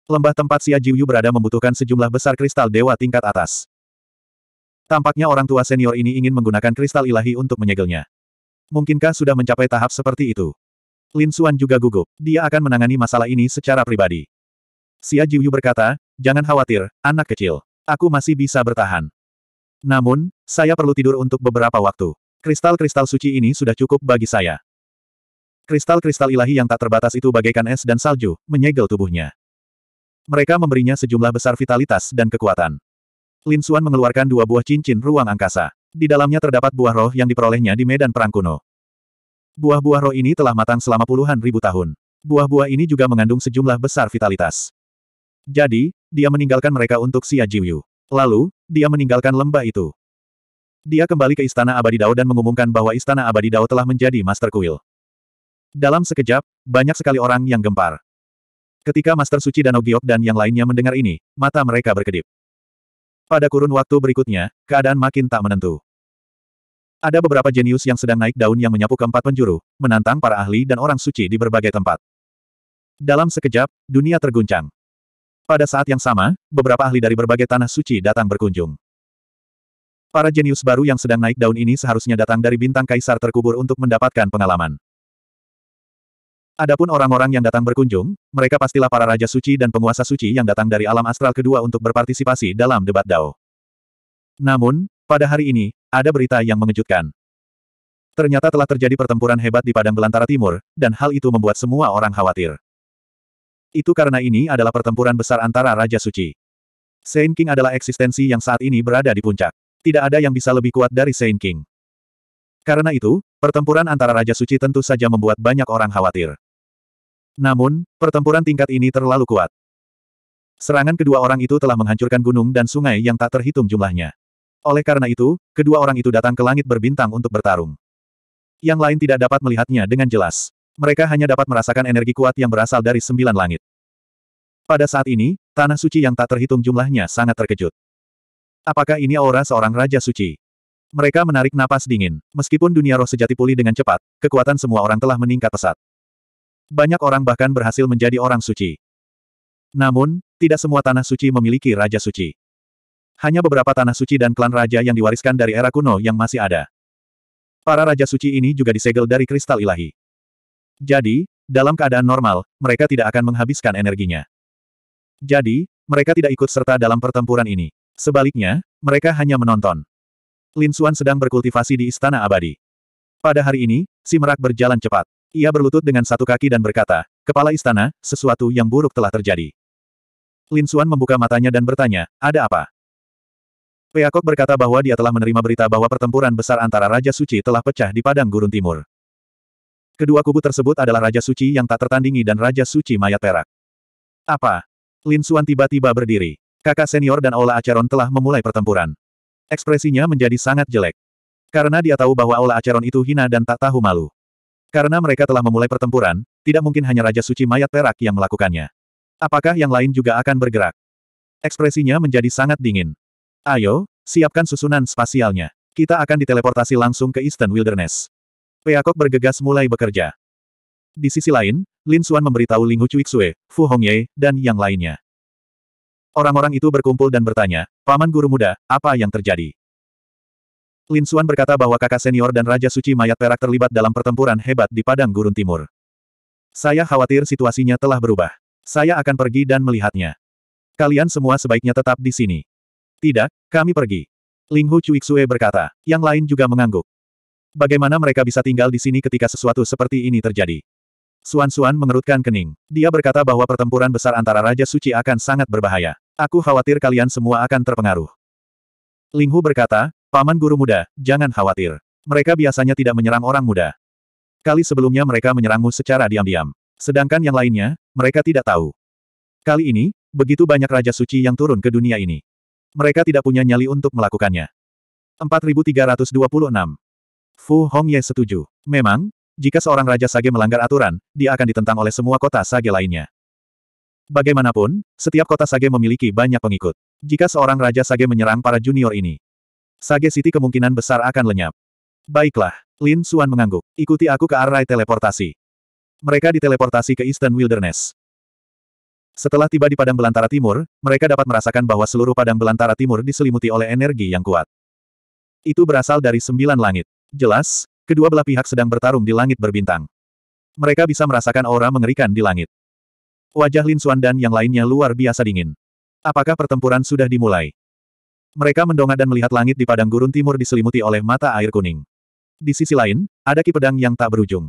Lembah tempat Xia Jiuyu berada membutuhkan sejumlah besar kristal dewa tingkat atas. Tampaknya orang tua senior ini ingin menggunakan kristal ilahi untuk menyegelnya. Mungkinkah sudah mencapai tahap seperti itu? Lin Xuan juga gugup. Dia akan menangani masalah ini secara pribadi. Xia Jiuyu berkata, jangan khawatir, anak kecil. Aku masih bisa bertahan. Namun, saya perlu tidur untuk beberapa waktu. Kristal-kristal suci ini sudah cukup bagi saya. Kristal-kristal ilahi yang tak terbatas itu bagaikan es dan salju, menyegel tubuhnya. Mereka memberinya sejumlah besar vitalitas dan kekuatan. Lin Xuan mengeluarkan dua buah cincin ruang angkasa. Di dalamnya terdapat buah roh yang diperolehnya di medan perang kuno. Buah-buah roh ini telah matang selama puluhan ribu tahun. Buah-buah ini juga mengandung sejumlah besar vitalitas. Jadi, dia meninggalkan mereka untuk Xia Jiuyu. Lalu, dia meninggalkan lembah itu. Dia kembali ke Istana Abadi Dao dan mengumumkan bahwa Istana Abadi Dao telah menjadi Master Kuil. Dalam sekejap, banyak sekali orang yang gempar. Ketika Master Suci dan Ogiok dan yang lainnya mendengar ini, mata mereka berkedip. Pada kurun waktu berikutnya, keadaan makin tak menentu. Ada beberapa jenius yang sedang naik daun yang menyapu keempat penjuru, menantang para ahli dan orang suci di berbagai tempat. Dalam sekejap, dunia terguncang. Pada saat yang sama, beberapa ahli dari berbagai tanah suci datang berkunjung. Para jenius baru yang sedang naik daun ini seharusnya datang dari bintang kaisar terkubur untuk mendapatkan pengalaman. Adapun orang-orang yang datang berkunjung, mereka pastilah para raja suci dan penguasa suci yang datang dari alam astral kedua untuk berpartisipasi dalam debat Dao. Namun, pada hari ini, ada berita yang mengejutkan. Ternyata telah terjadi pertempuran hebat di padang belantara timur, dan hal itu membuat semua orang khawatir. Itu karena ini adalah pertempuran besar antara Raja Suci. Saint King adalah eksistensi yang saat ini berada di puncak. Tidak ada yang bisa lebih kuat dari Saint King. Karena itu, pertempuran antara Raja Suci tentu saja membuat banyak orang khawatir. Namun, pertempuran tingkat ini terlalu kuat. Serangan kedua orang itu telah menghancurkan gunung dan sungai yang tak terhitung jumlahnya. Oleh karena itu, kedua orang itu datang ke langit berbintang untuk bertarung. Yang lain tidak dapat melihatnya dengan jelas. Mereka hanya dapat merasakan energi kuat yang berasal dari sembilan langit. Pada saat ini, tanah suci yang tak terhitung jumlahnya sangat terkejut. Apakah ini aura seorang Raja Suci? Mereka menarik napas dingin. Meskipun dunia roh sejati pulih dengan cepat, kekuatan semua orang telah meningkat pesat. Banyak orang bahkan berhasil menjadi orang suci. Namun, tidak semua tanah suci memiliki Raja Suci. Hanya beberapa tanah suci dan klan raja yang diwariskan dari era kuno yang masih ada. Para Raja Suci ini juga disegel dari kristal ilahi. Jadi, dalam keadaan normal, mereka tidak akan menghabiskan energinya. Jadi, mereka tidak ikut serta dalam pertempuran ini. Sebaliknya, mereka hanya menonton. Lin Xuan sedang berkultivasi di Istana Abadi. Pada hari ini, si merak berjalan cepat. Ia berlutut dengan satu kaki dan berkata, Kepala Istana, sesuatu yang buruk telah terjadi. Lin Xuan membuka matanya dan bertanya, ada apa? Peacock berkata bahwa dia telah menerima berita bahwa pertempuran besar antara Raja Suci telah pecah di Padang Gurun Timur. Kedua kubu tersebut adalah Raja Suci yang tak tertandingi dan Raja Suci Mayat Perak. Apa? Lin Xuan tiba-tiba berdiri. Kakak senior dan Aula Acheron telah memulai pertempuran. Ekspresinya menjadi sangat jelek. Karena dia tahu bahwa Aula Acheron itu hina dan tak tahu malu. Karena mereka telah memulai pertempuran, tidak mungkin hanya Raja Suci Mayat Perak yang melakukannya. Apakah yang lain juga akan bergerak? Ekspresinya menjadi sangat dingin. Ayo, siapkan susunan spasialnya. Kita akan diteleportasi langsung ke Eastern Wilderness. Peacock bergegas mulai bekerja. Di sisi lain, Lin Xuan memberitahu Ling Hu Xue, Fu Hongye, dan yang lainnya. Orang-orang itu berkumpul dan bertanya, Paman Guru Muda, apa yang terjadi? Lin Xuan berkata bahwa kakak senior dan Raja Suci Mayat Perak terlibat dalam pertempuran hebat di Padang Gurun Timur. Saya khawatir situasinya telah berubah. Saya akan pergi dan melihatnya. Kalian semua sebaiknya tetap di sini. Tidak, kami pergi. Ling Hu Xue berkata. Yang lain juga mengangguk. Bagaimana mereka bisa tinggal di sini ketika sesuatu seperti ini terjadi? Suan Suan mengerutkan kening. Dia berkata bahwa pertempuran besar antara Raja Suci akan sangat berbahaya. Aku khawatir kalian semua akan terpengaruh. Linghu berkata, Paman Guru Muda, jangan khawatir. Mereka biasanya tidak menyerang orang muda. Kali sebelumnya mereka menyerangmu secara diam-diam. Sedangkan yang lainnya, mereka tidak tahu. Kali ini, begitu banyak Raja Suci yang turun ke dunia ini. Mereka tidak punya nyali untuk melakukannya. 4326 Fu Hongye setuju. Memang, jika seorang Raja Sage melanggar aturan, dia akan ditentang oleh semua kota Sage lainnya. Bagaimanapun, setiap kota Sage memiliki banyak pengikut. Jika seorang Raja Sage menyerang para junior ini, Sage City kemungkinan besar akan lenyap. Baiklah, Lin Suan mengangguk. Ikuti aku ke arah teleportasi. Mereka diteleportasi ke Eastern Wilderness. Setelah tiba di Padang Belantara Timur, mereka dapat merasakan bahwa seluruh Padang Belantara Timur diselimuti oleh energi yang kuat. Itu berasal dari sembilan langit. Jelas, kedua belah pihak sedang bertarung di langit berbintang. Mereka bisa merasakan aura mengerikan di langit. Wajah Lin Xuan dan yang lainnya luar biasa dingin. Apakah pertempuran sudah dimulai? Mereka mendongak dan melihat langit di padang gurun timur diselimuti oleh mata air kuning. Di sisi lain, ada ki yang tak berujung.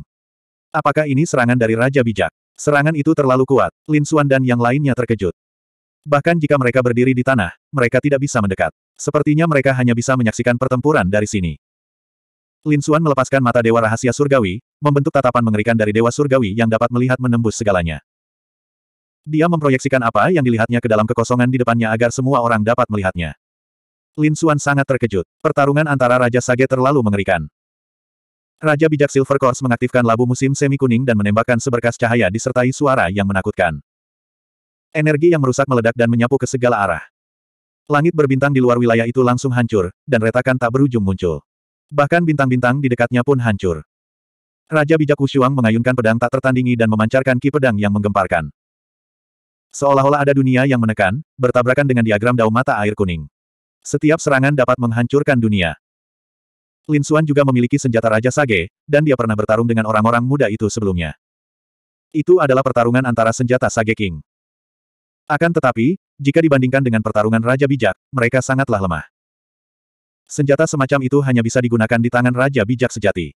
Apakah ini serangan dari Raja Bijak? Serangan itu terlalu kuat, Lin Xuan dan yang lainnya terkejut. Bahkan jika mereka berdiri di tanah, mereka tidak bisa mendekat. Sepertinya mereka hanya bisa menyaksikan pertempuran dari sini. Lin Suan melepaskan mata Dewa Rahasia Surgawi, membentuk tatapan mengerikan dari Dewa Surgawi yang dapat melihat menembus segalanya. Dia memproyeksikan apa yang dilihatnya ke dalam kekosongan di depannya agar semua orang dapat melihatnya. Lin Suan sangat terkejut. Pertarungan antara Raja Sage terlalu mengerikan. Raja Bijak Silver Course mengaktifkan labu musim semi kuning dan menembakkan seberkas cahaya disertai suara yang menakutkan. Energi yang merusak meledak dan menyapu ke segala arah. Langit berbintang di luar wilayah itu langsung hancur, dan retakan tak berujung muncul. Bahkan bintang-bintang di dekatnya pun hancur. Raja Bijak Wushuang mengayunkan pedang tak tertandingi dan memancarkan ki pedang yang menggemparkan. Seolah-olah ada dunia yang menekan, bertabrakan dengan diagram daun mata air kuning. Setiap serangan dapat menghancurkan dunia. Lin Xuan juga memiliki senjata Raja Sage, dan dia pernah bertarung dengan orang-orang muda itu sebelumnya. Itu adalah pertarungan antara senjata Sage King. Akan tetapi, jika dibandingkan dengan pertarungan Raja Bijak, mereka sangatlah lemah. Senjata semacam itu hanya bisa digunakan di tangan Raja Bijak Sejati.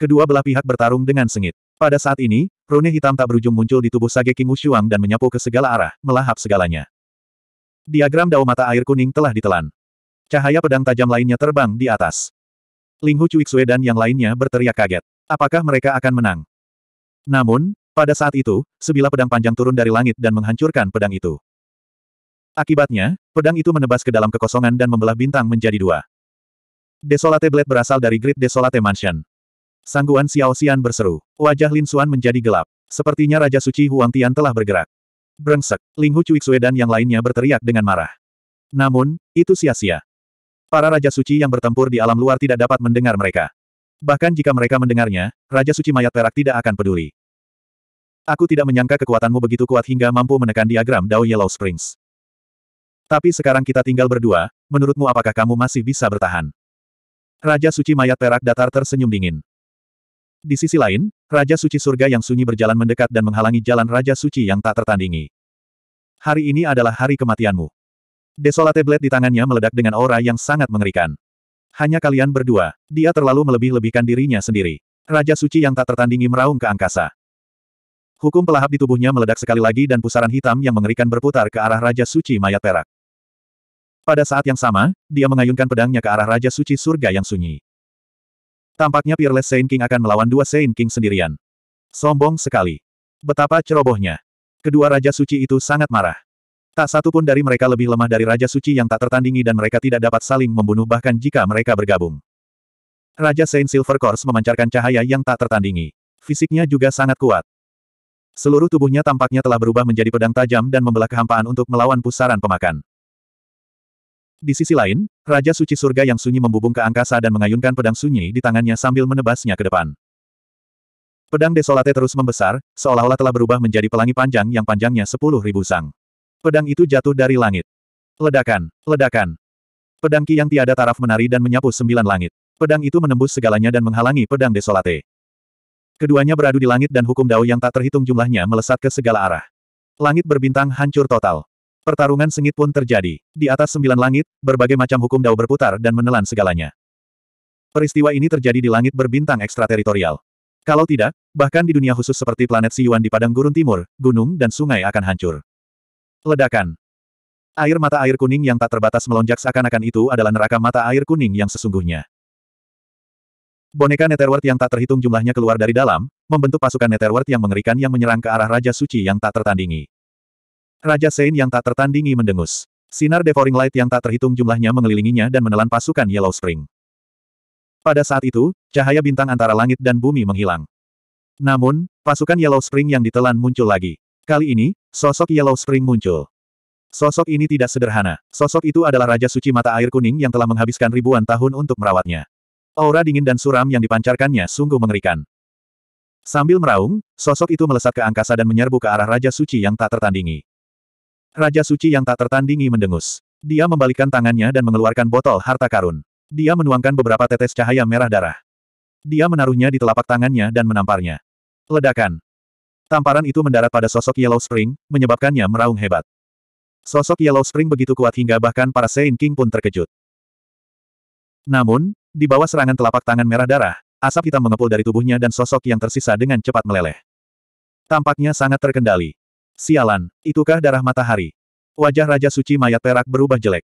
Kedua belah pihak bertarung dengan sengit. Pada saat ini, rune hitam tak berujung muncul di tubuh Sage King Wushuang dan menyapu ke segala arah, melahap segalanya. Diagram dao mata air kuning telah ditelan. Cahaya pedang tajam lainnya terbang di atas. Ling Hu dan yang lainnya berteriak kaget. Apakah mereka akan menang? Namun, pada saat itu, sebilah pedang panjang turun dari langit dan menghancurkan pedang itu. Akibatnya, pedang itu menebas ke dalam kekosongan dan membelah bintang menjadi dua. Desolate Blade berasal dari Great Desolate Mansion. Sangguan Xiao Xian berseru. Wajah Lin Xuan menjadi gelap. Sepertinya Raja Suci Huang Tian telah bergerak. Brengsek, Ling Hu Cuixue dan yang lainnya berteriak dengan marah. Namun, itu sia-sia. Para Raja Suci yang bertempur di alam luar tidak dapat mendengar mereka. Bahkan jika mereka mendengarnya, Raja Suci Mayat Perak tidak akan peduli. Aku tidak menyangka kekuatanmu begitu kuat hingga mampu menekan diagram Dao Yellow Springs. Tapi sekarang kita tinggal berdua, menurutmu apakah kamu masih bisa bertahan? Raja Suci Mayat Perak Datar tersenyum dingin. Di sisi lain, Raja Suci Surga yang sunyi berjalan mendekat dan menghalangi jalan Raja Suci yang tak tertandingi. Hari ini adalah hari kematianmu. Desolate Blade di tangannya meledak dengan aura yang sangat mengerikan. Hanya kalian berdua, dia terlalu melebih-lebihkan dirinya sendiri. Raja Suci yang tak tertandingi meraung ke angkasa. Hukum pelahap di tubuhnya meledak sekali lagi dan pusaran hitam yang mengerikan berputar ke arah Raja Suci Mayat Perak. Pada saat yang sama, dia mengayunkan pedangnya ke arah Raja Suci Surga yang sunyi. Tampaknya Peerless Saint King akan melawan dua Saint King sendirian. Sombong sekali. Betapa cerobohnya. Kedua Raja Suci itu sangat marah. Tak satu pun dari mereka lebih lemah dari Raja Suci yang tak tertandingi dan mereka tidak dapat saling membunuh bahkan jika mereka bergabung. Raja Saint Silver Course memancarkan cahaya yang tak tertandingi. Fisiknya juga sangat kuat. Seluruh tubuhnya tampaknya telah berubah menjadi pedang tajam dan membelah kehampaan untuk melawan pusaran pemakan. Di sisi lain, Raja Suci Surga yang sunyi membubung ke angkasa dan mengayunkan pedang sunyi di tangannya sambil menebasnya ke depan. Pedang Desolate terus membesar, seolah-olah telah berubah menjadi pelangi panjang yang panjangnya sepuluh ribu sang. Pedang itu jatuh dari langit. Ledakan, ledakan. Pedang Ki yang tiada taraf menari dan menyapu sembilan langit. Pedang itu menembus segalanya dan menghalangi pedang Desolate. Keduanya beradu di langit dan hukum dao yang tak terhitung jumlahnya melesat ke segala arah. Langit berbintang hancur total. Pertarungan sengit pun terjadi. Di atas sembilan langit, berbagai macam hukum dao berputar dan menelan segalanya. Peristiwa ini terjadi di langit berbintang ekstrateritorial. Kalau tidak, bahkan di dunia khusus seperti planet Siyuan di padang gurun timur, gunung dan sungai akan hancur. Ledakan. Air mata air kuning yang tak terbatas melonjak seakan-akan itu adalah neraka mata air kuning yang sesungguhnya. Boneka Netherworld yang tak terhitung jumlahnya keluar dari dalam, membentuk pasukan Netherworld yang mengerikan yang menyerang ke arah Raja Suci yang tak tertandingi. Raja Sein yang tak tertandingi mendengus. Sinar Devouring Light yang tak terhitung jumlahnya mengelilinginya dan menelan pasukan Yellow Spring. Pada saat itu, cahaya bintang antara langit dan bumi menghilang. Namun, pasukan Yellow Spring yang ditelan muncul lagi. Kali ini, sosok Yellow Spring muncul. Sosok ini tidak sederhana. Sosok itu adalah Raja Suci Mata Air Kuning yang telah menghabiskan ribuan tahun untuk merawatnya. Aura dingin dan suram yang dipancarkannya sungguh mengerikan. Sambil meraung, sosok itu melesat ke angkasa dan menyerbu ke arah Raja Suci yang tak tertandingi. Raja suci yang tak tertandingi mendengus. Dia membalikkan tangannya dan mengeluarkan botol harta karun. Dia menuangkan beberapa tetes cahaya merah darah. Dia menaruhnya di telapak tangannya dan menamparnya. Ledakan. Tamparan itu mendarat pada sosok Yellow Spring, menyebabkannya meraung hebat. Sosok Yellow Spring begitu kuat hingga bahkan para Saint King pun terkejut. Namun, di bawah serangan telapak tangan merah darah, asap hitam mengepul dari tubuhnya dan sosok yang tersisa dengan cepat meleleh. Tampaknya sangat terkendali. Sialan, itukah darah matahari? Wajah Raja Suci Mayat Perak berubah jelek.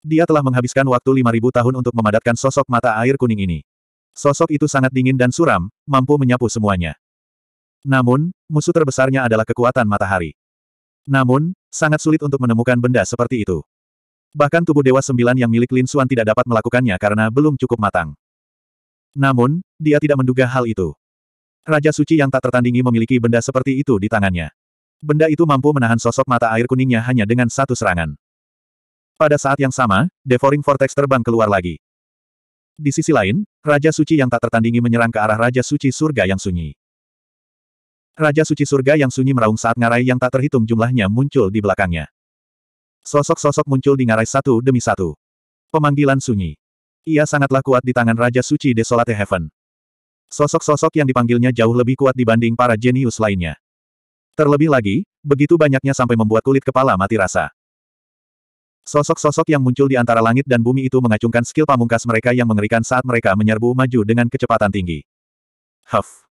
Dia telah menghabiskan waktu 5000 tahun untuk memadatkan sosok mata air kuning ini. Sosok itu sangat dingin dan suram, mampu menyapu semuanya. Namun, musuh terbesarnya adalah kekuatan matahari. Namun, sangat sulit untuk menemukan benda seperti itu. Bahkan tubuh Dewa Sembilan yang milik Lin Xuan tidak dapat melakukannya karena belum cukup matang. Namun, dia tidak menduga hal itu. Raja Suci yang tak tertandingi memiliki benda seperti itu di tangannya benda itu mampu menahan sosok mata air kuningnya hanya dengan satu serangan. Pada saat yang sama, Devouring Vortex terbang keluar lagi. Di sisi lain, Raja Suci yang tak tertandingi menyerang ke arah Raja Suci Surga yang sunyi. Raja Suci Surga yang sunyi meraung saat ngarai yang tak terhitung jumlahnya muncul di belakangnya. Sosok-sosok muncul di ngarai satu demi satu. Pemanggilan sunyi. Ia sangatlah kuat di tangan Raja Suci Desolate Heaven. Sosok-sosok yang dipanggilnya jauh lebih kuat dibanding para jenius lainnya. Terlebih lagi, begitu banyaknya sampai membuat kulit kepala mati rasa. Sosok-sosok yang muncul di antara langit dan bumi itu mengacungkan skill pamungkas mereka yang mengerikan saat mereka menyerbu maju dengan kecepatan tinggi. Huff.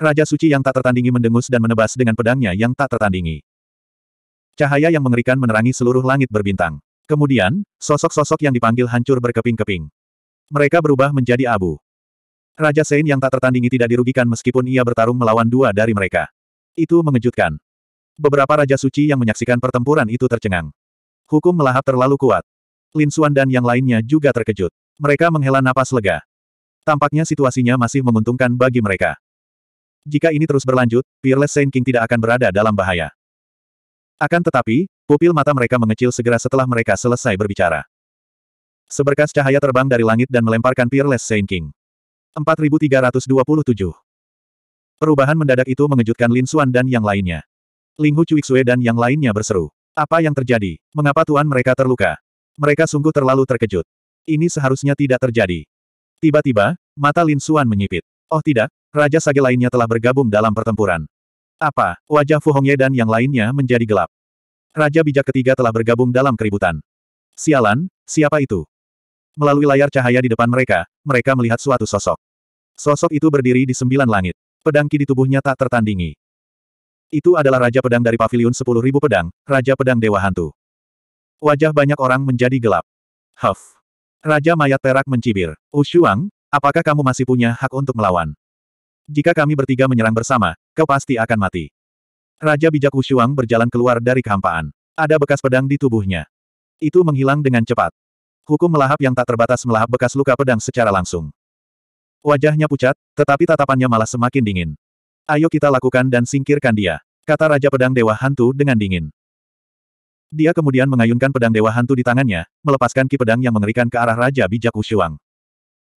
Raja suci yang tak tertandingi mendengus dan menebas dengan pedangnya yang tak tertandingi. Cahaya yang mengerikan menerangi seluruh langit berbintang. Kemudian, sosok-sosok yang dipanggil hancur berkeping-keping. Mereka berubah menjadi abu. Raja Sein yang tak tertandingi tidak dirugikan meskipun ia bertarung melawan dua dari mereka. Itu mengejutkan. Beberapa Raja Suci yang menyaksikan pertempuran itu tercengang. Hukum melahap terlalu kuat. Lin Xuan dan yang lainnya juga terkejut. Mereka menghela napas lega. Tampaknya situasinya masih menguntungkan bagi mereka. Jika ini terus berlanjut, Peerless Saint King tidak akan berada dalam bahaya. Akan tetapi, pupil mata mereka mengecil segera setelah mereka selesai berbicara. Seberkas cahaya terbang dari langit dan melemparkan Peerless Saint King. 4327 Perubahan mendadak itu mengejutkan Lin Xuan dan yang lainnya. Ling Hu Cuixue dan yang lainnya berseru. Apa yang terjadi? Mengapa tuan mereka terluka? Mereka sungguh terlalu terkejut. Ini seharusnya tidak terjadi. Tiba-tiba, mata Lin Xuan menyipit. Oh tidak, Raja Sage lainnya telah bergabung dalam pertempuran. Apa? Wajah Fu Hongye dan yang lainnya menjadi gelap. Raja bijak ketiga telah bergabung dalam keributan. Sialan, siapa itu? Melalui layar cahaya di depan mereka, mereka melihat suatu sosok. Sosok itu berdiri di sembilan langit pedang ki di tubuhnya tak tertandingi. Itu adalah Raja Pedang dari Paviliun 10.000 Pedang, Raja Pedang Dewa Hantu. Wajah banyak orang menjadi gelap. Huff. Raja Mayat Perak mencibir. Ushuang, apakah kamu masih punya hak untuk melawan? Jika kami bertiga menyerang bersama, kau pasti akan mati. Raja Bijak Ushuang berjalan keluar dari kehampaan. Ada bekas pedang di tubuhnya. Itu menghilang dengan cepat. Hukum melahap yang tak terbatas melahap bekas luka pedang secara langsung. Wajahnya pucat, tetapi tatapannya malah semakin dingin. Ayo kita lakukan dan singkirkan dia, kata Raja Pedang Dewa Hantu dengan dingin. Dia kemudian mengayunkan pedang Dewa Hantu di tangannya, melepaskan ki pedang yang mengerikan ke arah Raja Bijak Wushuang.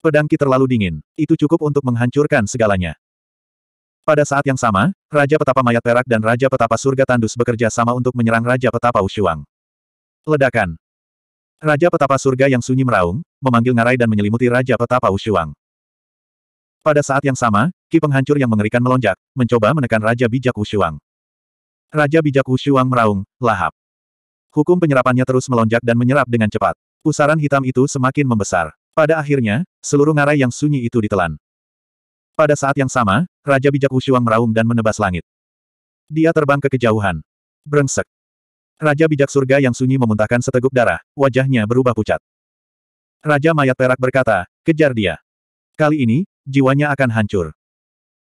Pedang ki terlalu dingin, itu cukup untuk menghancurkan segalanya. Pada saat yang sama, Raja Petapa Mayat Perak dan Raja Petapa Surga Tandus bekerja sama untuk menyerang Raja Petapa Wushuang. Ledakan. Raja Petapa Surga yang sunyi meraung, memanggil ngarai dan menyelimuti Raja Petapa Wushuang. Pada saat yang sama, ki penghancur yang mengerikan melonjak, mencoba menekan Raja Bijak Wushuang. Raja Bijak Wushuang meraung, lahap. Hukum penyerapannya terus melonjak dan menyerap dengan cepat. Pusaran hitam itu semakin membesar. Pada akhirnya, seluruh ngarai yang sunyi itu ditelan. Pada saat yang sama, Raja Bijak Wushuang meraung dan menebas langit. Dia terbang ke kejauhan. Brengsek. Raja Bijak Surga yang sunyi memuntahkan seteguk darah, wajahnya berubah pucat. Raja Mayat Perak berkata, kejar dia. Kali ini, jiwanya akan hancur.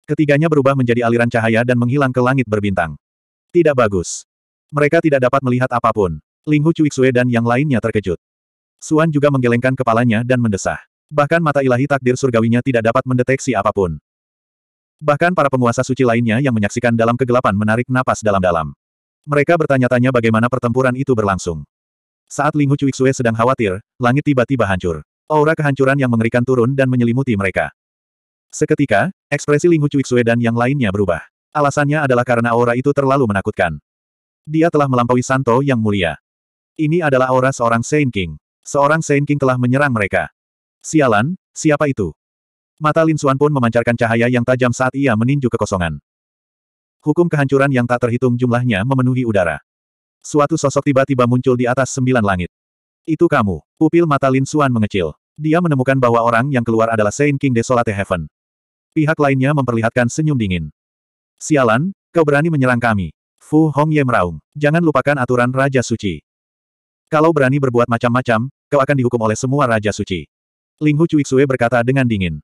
Ketiganya berubah menjadi aliran cahaya dan menghilang ke langit berbintang. Tidak bagus. Mereka tidak dapat melihat apapun. Linghu Cuiksue dan yang lainnya terkejut. Suan juga menggelengkan kepalanya dan mendesah. Bahkan mata ilahi takdir surgawinya tidak dapat mendeteksi apapun. Bahkan para penguasa suci lainnya yang menyaksikan dalam kegelapan menarik napas dalam-dalam. Mereka bertanya-tanya bagaimana pertempuran itu berlangsung. Saat Linghu Cuiksue sedang khawatir, langit tiba-tiba hancur. Aura kehancuran yang mengerikan turun dan menyelimuti mereka. Seketika, ekspresi Ling Hucuixue dan yang lainnya berubah. Alasannya adalah karena aura itu terlalu menakutkan. Dia telah melampaui Santo yang mulia. Ini adalah aura seorang Saint King. Seorang Saint King telah menyerang mereka. Sialan, siapa itu? Mata Lin Xuan pun memancarkan cahaya yang tajam saat ia meninju kekosongan. Hukum kehancuran yang tak terhitung jumlahnya memenuhi udara. Suatu sosok tiba-tiba muncul di atas sembilan langit. Itu kamu, pupil mata Lin Xuan mengecil. Dia menemukan bahwa orang yang keluar adalah Saint King Desolate Heaven. Pihak lainnya memperlihatkan senyum dingin. Sialan, kau berani menyerang kami. Fu Hongye meraung. Jangan lupakan aturan Raja Suci. Kalau berani berbuat macam-macam, kau akan dihukum oleh semua Raja Suci. Ling Hu Cuixue berkata dengan dingin.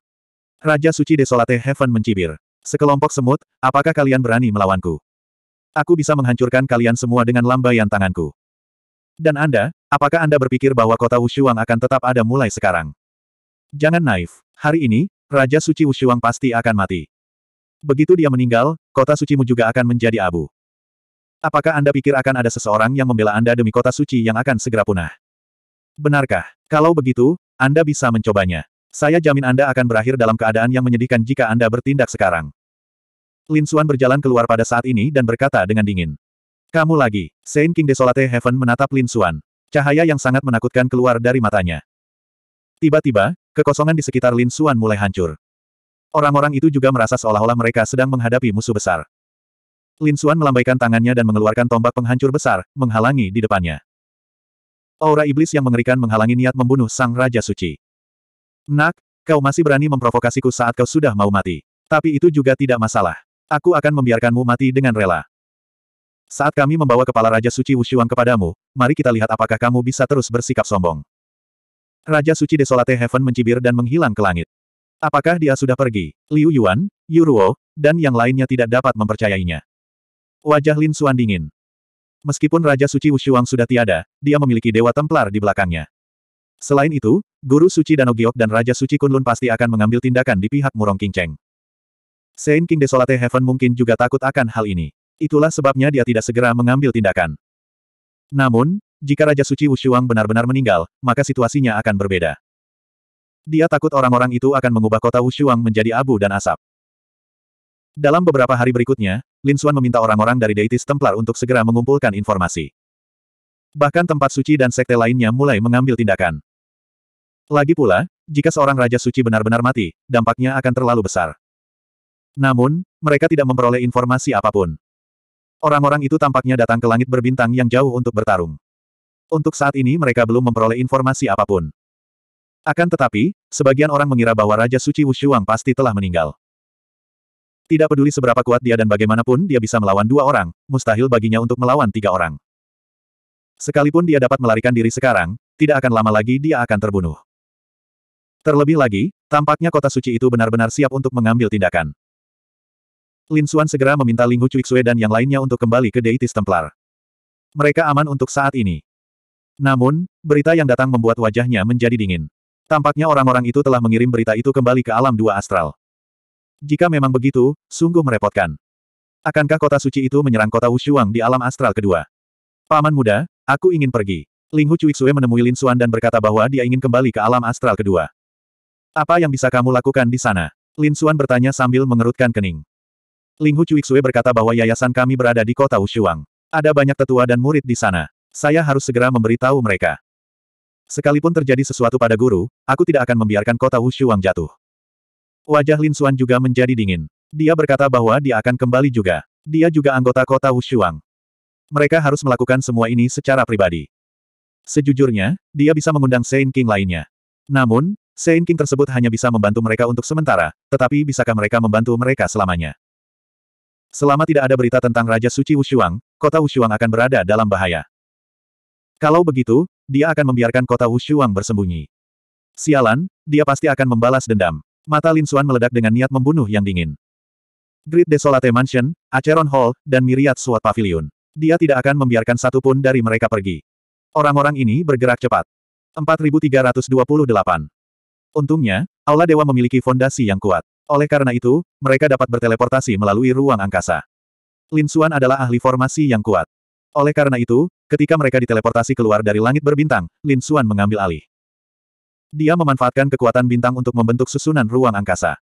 Raja Suci Desolate Heaven mencibir. Sekelompok semut, apakah kalian berani melawanku? Aku bisa menghancurkan kalian semua dengan lambaian tanganku. Dan Anda, apakah Anda berpikir bahwa kota Wushuang akan tetap ada mulai sekarang? Jangan naif. Hari ini, Raja Suci Wushuang pasti akan mati. Begitu dia meninggal, kota sucimu juga akan menjadi abu. Apakah Anda pikir akan ada seseorang yang membela Anda demi kota suci yang akan segera punah? Benarkah? Kalau begitu, Anda bisa mencobanya. Saya jamin Anda akan berakhir dalam keadaan yang menyedihkan jika Anda bertindak sekarang. Lin Xuan berjalan keluar pada saat ini dan berkata dengan dingin. Kamu lagi. Saint King Desolate Heaven menatap Lin Xuan. Cahaya yang sangat menakutkan keluar dari matanya. Tiba-tiba, kekosongan di sekitar Lin Xuan mulai hancur. Orang-orang itu juga merasa seolah-olah mereka sedang menghadapi musuh besar. Lin Xuan melambaikan tangannya dan mengeluarkan tombak penghancur besar, menghalangi di depannya. Aura iblis yang mengerikan menghalangi niat membunuh sang Raja Suci. Nak, kau masih berani memprovokasiku saat kau sudah mau mati. Tapi itu juga tidak masalah. Aku akan membiarkanmu mati dengan rela. Saat kami membawa kepala Raja Suci Wushuang kepadamu, mari kita lihat apakah kamu bisa terus bersikap sombong. Raja Suci Desolate Heaven mencibir dan menghilang ke langit. Apakah dia sudah pergi? Liu Yuan, Yu Ruo, dan yang lainnya tidak dapat mempercayainya. Wajah Lin Xuan dingin. Meskipun Raja Suci Wushuang sudah tiada, dia memiliki Dewa Templar di belakangnya. Selain itu, Guru Suci Danau dan Raja Suci Kunlun pasti akan mengambil tindakan di pihak Murong Cheng. Saint King Desolate Heaven mungkin juga takut akan hal ini. Itulah sebabnya dia tidak segera mengambil tindakan. Namun, jika Raja Suci Wushuang benar-benar meninggal, maka situasinya akan berbeda. Dia takut orang-orang itu akan mengubah kota Wushuang menjadi abu dan asap. Dalam beberapa hari berikutnya, Lin Xuan meminta orang-orang dari Deitis Templar untuk segera mengumpulkan informasi. Bahkan tempat suci dan sekte lainnya mulai mengambil tindakan. Lagi pula, jika seorang Raja Suci benar-benar mati, dampaknya akan terlalu besar. Namun, mereka tidak memperoleh informasi apapun. Orang-orang itu tampaknya datang ke langit berbintang yang jauh untuk bertarung. Untuk saat ini mereka belum memperoleh informasi apapun. Akan tetapi, sebagian orang mengira bahwa Raja Suci Wushuang pasti telah meninggal. Tidak peduli seberapa kuat dia dan bagaimanapun dia bisa melawan dua orang, mustahil baginya untuk melawan tiga orang. Sekalipun dia dapat melarikan diri sekarang, tidak akan lama lagi dia akan terbunuh. Terlebih lagi, tampaknya kota suci itu benar-benar siap untuk mengambil tindakan. Lin Xuan segera meminta Ling Hu Xue dan yang lainnya untuk kembali ke Deitis Templar. Mereka aman untuk saat ini. Namun, berita yang datang membuat wajahnya menjadi dingin. Tampaknya orang-orang itu telah mengirim berita itu kembali ke alam dua astral. Jika memang begitu, sungguh merepotkan. Akankah kota suci itu menyerang kota Wushuang di alam astral kedua? Paman muda, aku ingin pergi. Ling Hu Xue menemui Lin Xuan dan berkata bahwa dia ingin kembali ke alam astral kedua. Apa yang bisa kamu lakukan di sana? Lin Xuan bertanya sambil mengerutkan kening. Ling Hu Linghu Cuiksue berkata bahwa yayasan kami berada di kota Ushuang. Ada banyak tetua dan murid di sana. Saya harus segera memberitahu mereka. Sekalipun terjadi sesuatu pada guru, aku tidak akan membiarkan kota Ushuang jatuh. Wajah Lin Xuan juga menjadi dingin. Dia berkata bahwa dia akan kembali juga. Dia juga anggota kota Ushuang. Mereka harus melakukan semua ini secara pribadi. Sejujurnya, dia bisa mengundang Saint King lainnya. Namun, Saint King tersebut hanya bisa membantu mereka untuk sementara, tetapi bisakah mereka membantu mereka selamanya? Selama tidak ada berita tentang Raja Suci Wushuang, kota Wushuang akan berada dalam bahaya. Kalau begitu, dia akan membiarkan kota Wushuang bersembunyi. Sialan, dia pasti akan membalas dendam. Mata Lin Xuan meledak dengan niat membunuh yang dingin. Great Desolate Mansion, Acheron Hall, dan Myriad Suat Pavilion. Dia tidak akan membiarkan satupun dari mereka pergi. Orang-orang ini bergerak cepat. 4328. Untungnya, Aula Dewa memiliki fondasi yang kuat. Oleh karena itu, mereka dapat berteleportasi melalui ruang angkasa. Lin Xuan adalah ahli formasi yang kuat. Oleh karena itu, ketika mereka diteleportasi keluar dari langit berbintang, Lin Xuan mengambil alih. Dia memanfaatkan kekuatan bintang untuk membentuk susunan ruang angkasa.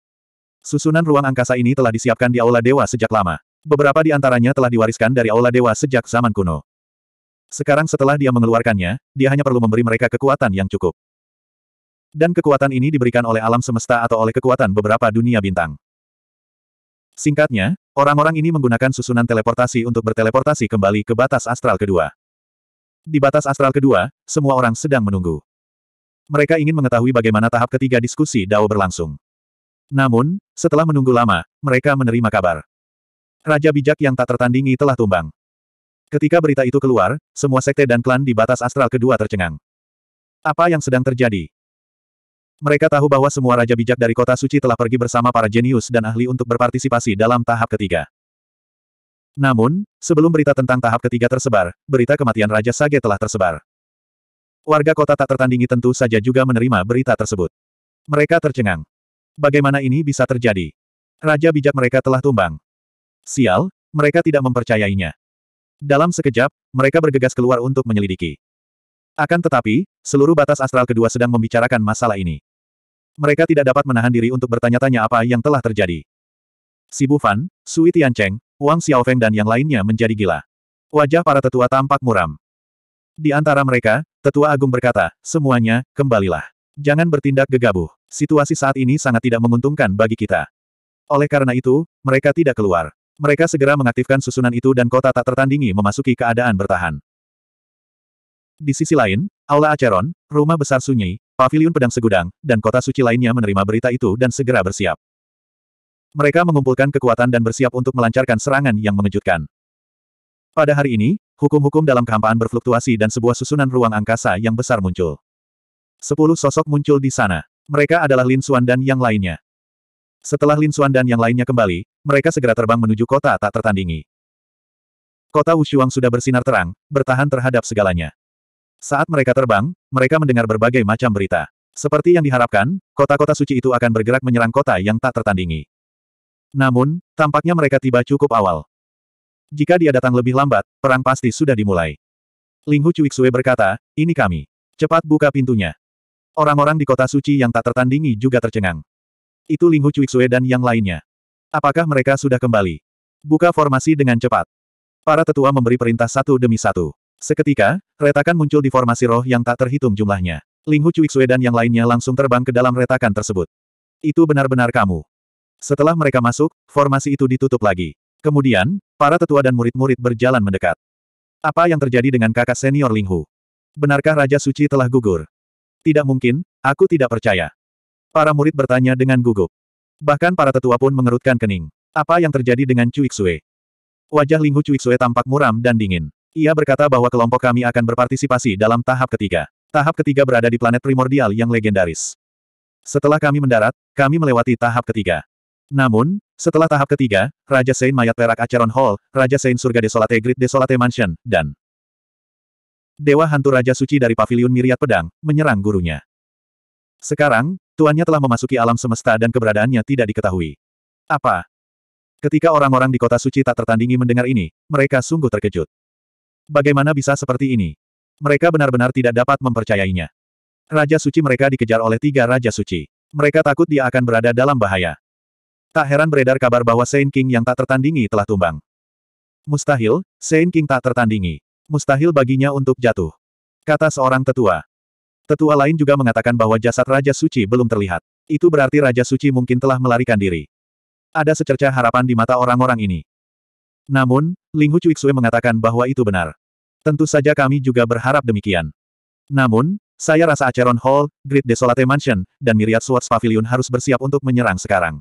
Susunan ruang angkasa ini telah disiapkan di Aula Dewa sejak lama. Beberapa di antaranya telah diwariskan dari Aula Dewa sejak zaman kuno. Sekarang setelah dia mengeluarkannya, dia hanya perlu memberi mereka kekuatan yang cukup. Dan kekuatan ini diberikan oleh alam semesta atau oleh kekuatan beberapa dunia bintang. Singkatnya, orang-orang ini menggunakan susunan teleportasi untuk berteleportasi kembali ke batas astral kedua. Di batas astral kedua, semua orang sedang menunggu. Mereka ingin mengetahui bagaimana tahap ketiga diskusi Dao berlangsung. Namun, setelah menunggu lama, mereka menerima kabar. Raja bijak yang tak tertandingi telah tumbang. Ketika berita itu keluar, semua sekte dan klan di batas astral kedua tercengang. Apa yang sedang terjadi? Mereka tahu bahwa semua raja bijak dari kota suci telah pergi bersama para jenius dan ahli untuk berpartisipasi dalam tahap ketiga. Namun, sebelum berita tentang tahap ketiga tersebar, berita kematian Raja Sage telah tersebar. Warga kota tak tertandingi tentu saja juga menerima berita tersebut. Mereka tercengang. Bagaimana ini bisa terjadi? Raja bijak mereka telah tumbang. Sial, mereka tidak mempercayainya. Dalam sekejap, mereka bergegas keluar untuk menyelidiki. Akan tetapi, seluruh batas astral kedua sedang membicarakan masalah ini mereka tidak dapat menahan diri untuk bertanya-tanya apa yang telah terjadi. Si Bufan, Sui Tiancheng, Wang Xiaofeng dan yang lainnya menjadi gila. Wajah para tetua tampak muram. Di antara mereka, Tetua Agung berkata, semuanya, kembalilah. Jangan bertindak gegabah. Situasi saat ini sangat tidak menguntungkan bagi kita. Oleh karena itu, mereka tidak keluar. Mereka segera mengaktifkan susunan itu dan kota tak tertandingi memasuki keadaan bertahan. Di sisi lain, Aula Aceron, rumah besar sunyi, Paviliun Pedang Segudang, dan kota suci lainnya menerima berita itu dan segera bersiap. Mereka mengumpulkan kekuatan dan bersiap untuk melancarkan serangan yang mengejutkan. Pada hari ini, hukum-hukum dalam kehampaan berfluktuasi dan sebuah susunan ruang angkasa yang besar muncul. Sepuluh sosok muncul di sana. Mereka adalah Lin Xuan dan yang lainnya. Setelah Lin Xuan dan yang lainnya kembali, mereka segera terbang menuju kota tak tertandingi. Kota Wushuang sudah bersinar terang, bertahan terhadap segalanya. Saat mereka terbang, mereka mendengar berbagai macam berita. Seperti yang diharapkan, kota-kota suci itu akan bergerak menyerang kota yang tak tertandingi. Namun, tampaknya mereka tiba cukup awal. Jika dia datang lebih lambat, perang pasti sudah dimulai. Ling Hu Cuiksue berkata, ini kami. Cepat buka pintunya. Orang-orang di kota suci yang tak tertandingi juga tercengang. Itu Ling Hu Cuiksue dan yang lainnya. Apakah mereka sudah kembali? Buka formasi dengan cepat. Para tetua memberi perintah satu demi satu. Seketika, retakan muncul di formasi roh yang tak terhitung jumlahnya. Ling Hu Cuixue dan yang lainnya langsung terbang ke dalam retakan tersebut. Itu benar-benar kamu. Setelah mereka masuk, formasi itu ditutup lagi. Kemudian, para tetua dan murid-murid berjalan mendekat. Apa yang terjadi dengan kakak senior Ling Hu? Benarkah Raja Suci telah gugur? Tidak mungkin, aku tidak percaya. Para murid bertanya dengan gugup. Bahkan para tetua pun mengerutkan kening. Apa yang terjadi dengan Cuixue? Wajah Ling Hu Cuixue tampak muram dan dingin. Ia berkata bahwa kelompok kami akan berpartisipasi dalam tahap ketiga. Tahap ketiga berada di planet primordial yang legendaris. Setelah kami mendarat, kami melewati tahap ketiga. Namun, setelah tahap ketiga, Raja Sein Mayat Perak Acheron Hall, Raja Sein Surga Desolate Grid Desolate Mansion, dan Dewa Hantu Raja Suci dari Paviliun Miriat Pedang, menyerang gurunya. Sekarang, tuannya telah memasuki alam semesta dan keberadaannya tidak diketahui. Apa? Ketika orang-orang di kota suci tak tertandingi mendengar ini, mereka sungguh terkejut. Bagaimana bisa seperti ini? Mereka benar-benar tidak dapat mempercayainya. Raja suci mereka dikejar oleh tiga raja suci. Mereka takut dia akan berada dalam bahaya. Tak heran beredar kabar bahwa Saint King yang tak tertandingi telah tumbang. Mustahil, Saint King tak tertandingi. Mustahil baginya untuk jatuh. Kata seorang tetua. Tetua lain juga mengatakan bahwa jasad Raja Suci belum terlihat. Itu berarti Raja Suci mungkin telah melarikan diri. Ada secerca harapan di mata orang-orang ini. Namun, Ling Hu Cuixue mengatakan bahwa itu benar. Tentu saja kami juga berharap demikian. Namun, saya rasa Acheron Hall, Great Desolate Mansion, dan Myriad Swords Pavilion harus bersiap untuk menyerang sekarang.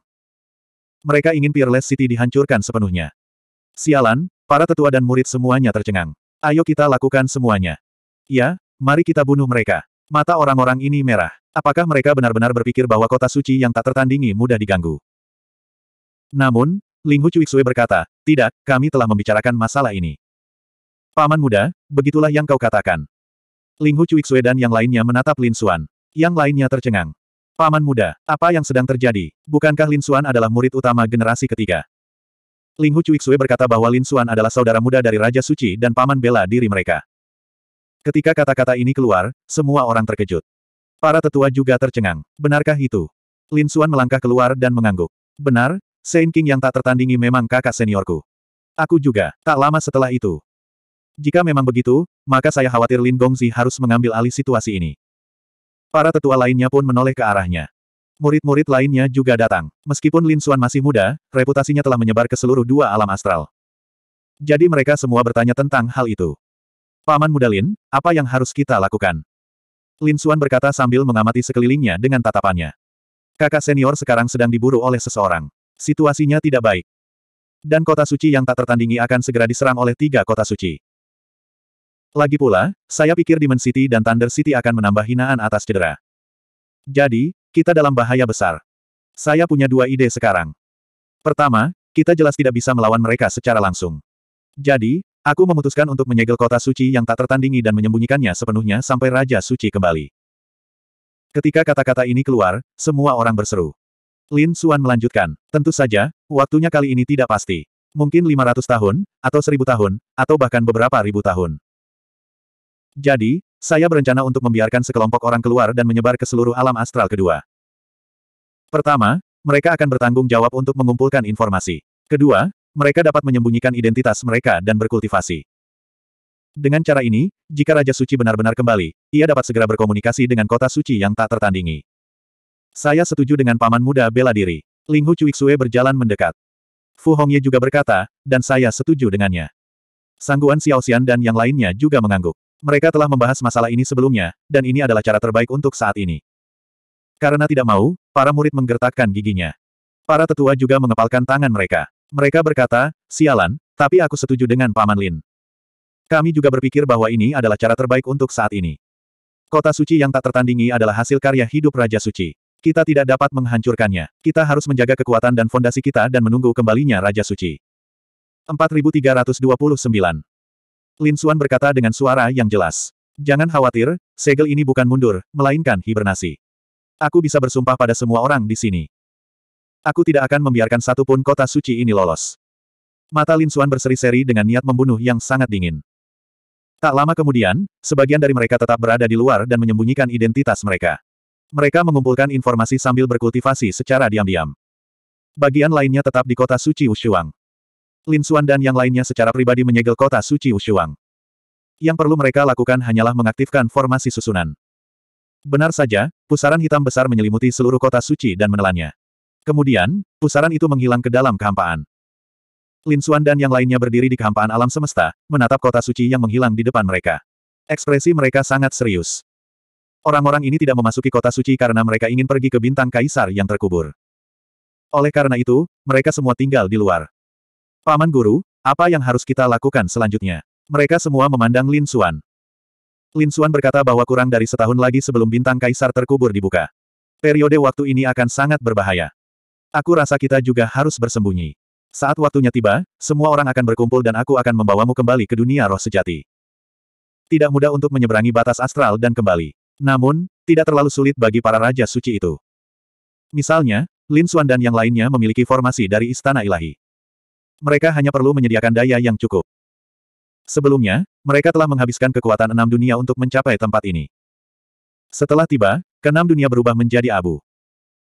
Mereka ingin Peerless City dihancurkan sepenuhnya. Sialan, para tetua dan murid semuanya tercengang. Ayo kita lakukan semuanya. Ya, mari kita bunuh mereka. Mata orang-orang ini merah. Apakah mereka benar-benar berpikir bahwa kota suci yang tak tertandingi mudah diganggu? Namun, Ling Hu Cuixue berkata, tidak, kami telah membicarakan masalah ini. Paman muda, begitulah yang kau katakan. Ling Hu Cuixue dan yang lainnya menatap Lin Xuan. Yang lainnya tercengang. Paman muda, apa yang sedang terjadi? Bukankah Lin Xuan adalah murid utama generasi ketiga? Ling Hu Cuixue berkata bahwa Lin Xuan adalah saudara muda dari Raja Suci dan paman bela diri mereka. Ketika kata-kata ini keluar, semua orang terkejut. Para tetua juga tercengang. Benarkah itu? Lin Xuan melangkah keluar dan mengangguk. Benar, Saint King yang tak tertandingi memang kakak seniorku. Aku juga, tak lama setelah itu. Jika memang begitu, maka saya khawatir Lin Gongzi harus mengambil alih situasi ini. Para tetua lainnya pun menoleh ke arahnya. Murid-murid lainnya juga datang. Meskipun Lin Xuan masih muda, reputasinya telah menyebar ke seluruh dua alam astral. Jadi mereka semua bertanya tentang hal itu. Paman muda Lin, apa yang harus kita lakukan? Lin Xuan berkata sambil mengamati sekelilingnya dengan tatapannya. Kakak senior sekarang sedang diburu oleh seseorang. Situasinya tidak baik. Dan kota suci yang tak tertandingi akan segera diserang oleh tiga kota suci. Lagi pula, saya pikir Demon City dan Thunder City akan menambah hinaan atas cedera. Jadi, kita dalam bahaya besar. Saya punya dua ide sekarang. Pertama, kita jelas tidak bisa melawan mereka secara langsung. Jadi, aku memutuskan untuk menyegel kota suci yang tak tertandingi dan menyembunyikannya sepenuhnya sampai Raja Suci kembali. Ketika kata-kata ini keluar, semua orang berseru. Lin Suan melanjutkan, tentu saja, waktunya kali ini tidak pasti. Mungkin 500 tahun, atau 1000 tahun, atau bahkan beberapa ribu tahun. Jadi, saya berencana untuk membiarkan sekelompok orang keluar dan menyebar ke seluruh alam astral kedua. Pertama, mereka akan bertanggung jawab untuk mengumpulkan informasi. Kedua, mereka dapat menyembunyikan identitas mereka dan berkultivasi. Dengan cara ini, jika Raja Suci benar-benar kembali, ia dapat segera berkomunikasi dengan kota suci yang tak tertandingi. Saya setuju dengan paman muda bela diri. Ling Hu berjalan mendekat. Fu Hongye juga berkata, dan saya setuju dengannya. Sangguan Xiao Xian dan yang lainnya juga mengangguk. Mereka telah membahas masalah ini sebelumnya, dan ini adalah cara terbaik untuk saat ini. Karena tidak mau, para murid menggertakkan giginya. Para tetua juga mengepalkan tangan mereka. Mereka berkata, sialan, tapi aku setuju dengan Paman Lin. Kami juga berpikir bahwa ini adalah cara terbaik untuk saat ini. Kota suci yang tak tertandingi adalah hasil karya hidup Raja Suci. Kita tidak dapat menghancurkannya. Kita harus menjaga kekuatan dan fondasi kita dan menunggu kembalinya Raja Suci. 4329. Lin Xuan berkata dengan suara yang jelas. Jangan khawatir, segel ini bukan mundur, melainkan hibernasi. Aku bisa bersumpah pada semua orang di sini. Aku tidak akan membiarkan satupun kota suci ini lolos. Mata Lin Xuan berseri-seri dengan niat membunuh yang sangat dingin. Tak lama kemudian, sebagian dari mereka tetap berada di luar dan menyembunyikan identitas mereka. Mereka mengumpulkan informasi sambil berkultivasi secara diam-diam. Bagian lainnya tetap di kota suci Ushuang. Lin Xuan dan yang lainnya secara pribadi menyegel kota suci Ushuang. Yang perlu mereka lakukan hanyalah mengaktifkan formasi susunan. Benar saja, pusaran hitam besar menyelimuti seluruh kota suci dan menelannya. Kemudian, pusaran itu menghilang ke dalam kehampaan. Lin Xuan dan yang lainnya berdiri di kehampaan alam semesta, menatap kota suci yang menghilang di depan mereka. Ekspresi mereka sangat serius. Orang-orang ini tidak memasuki kota suci karena mereka ingin pergi ke bintang kaisar yang terkubur. Oleh karena itu, mereka semua tinggal di luar. Paman Guru, apa yang harus kita lakukan selanjutnya? Mereka semua memandang Lin Xuan. Lin Xuan berkata bahwa kurang dari setahun lagi sebelum bintang kaisar terkubur dibuka. Periode waktu ini akan sangat berbahaya. Aku rasa kita juga harus bersembunyi. Saat waktunya tiba, semua orang akan berkumpul dan aku akan membawamu kembali ke dunia roh sejati. Tidak mudah untuk menyeberangi batas astral dan kembali. Namun, tidak terlalu sulit bagi para raja suci itu. Misalnya, Lin Xuan dan yang lainnya memiliki formasi dari Istana Ilahi. Mereka hanya perlu menyediakan daya yang cukup. Sebelumnya, mereka telah menghabiskan kekuatan enam dunia untuk mencapai tempat ini. Setelah tiba, keenam dunia berubah menjadi abu.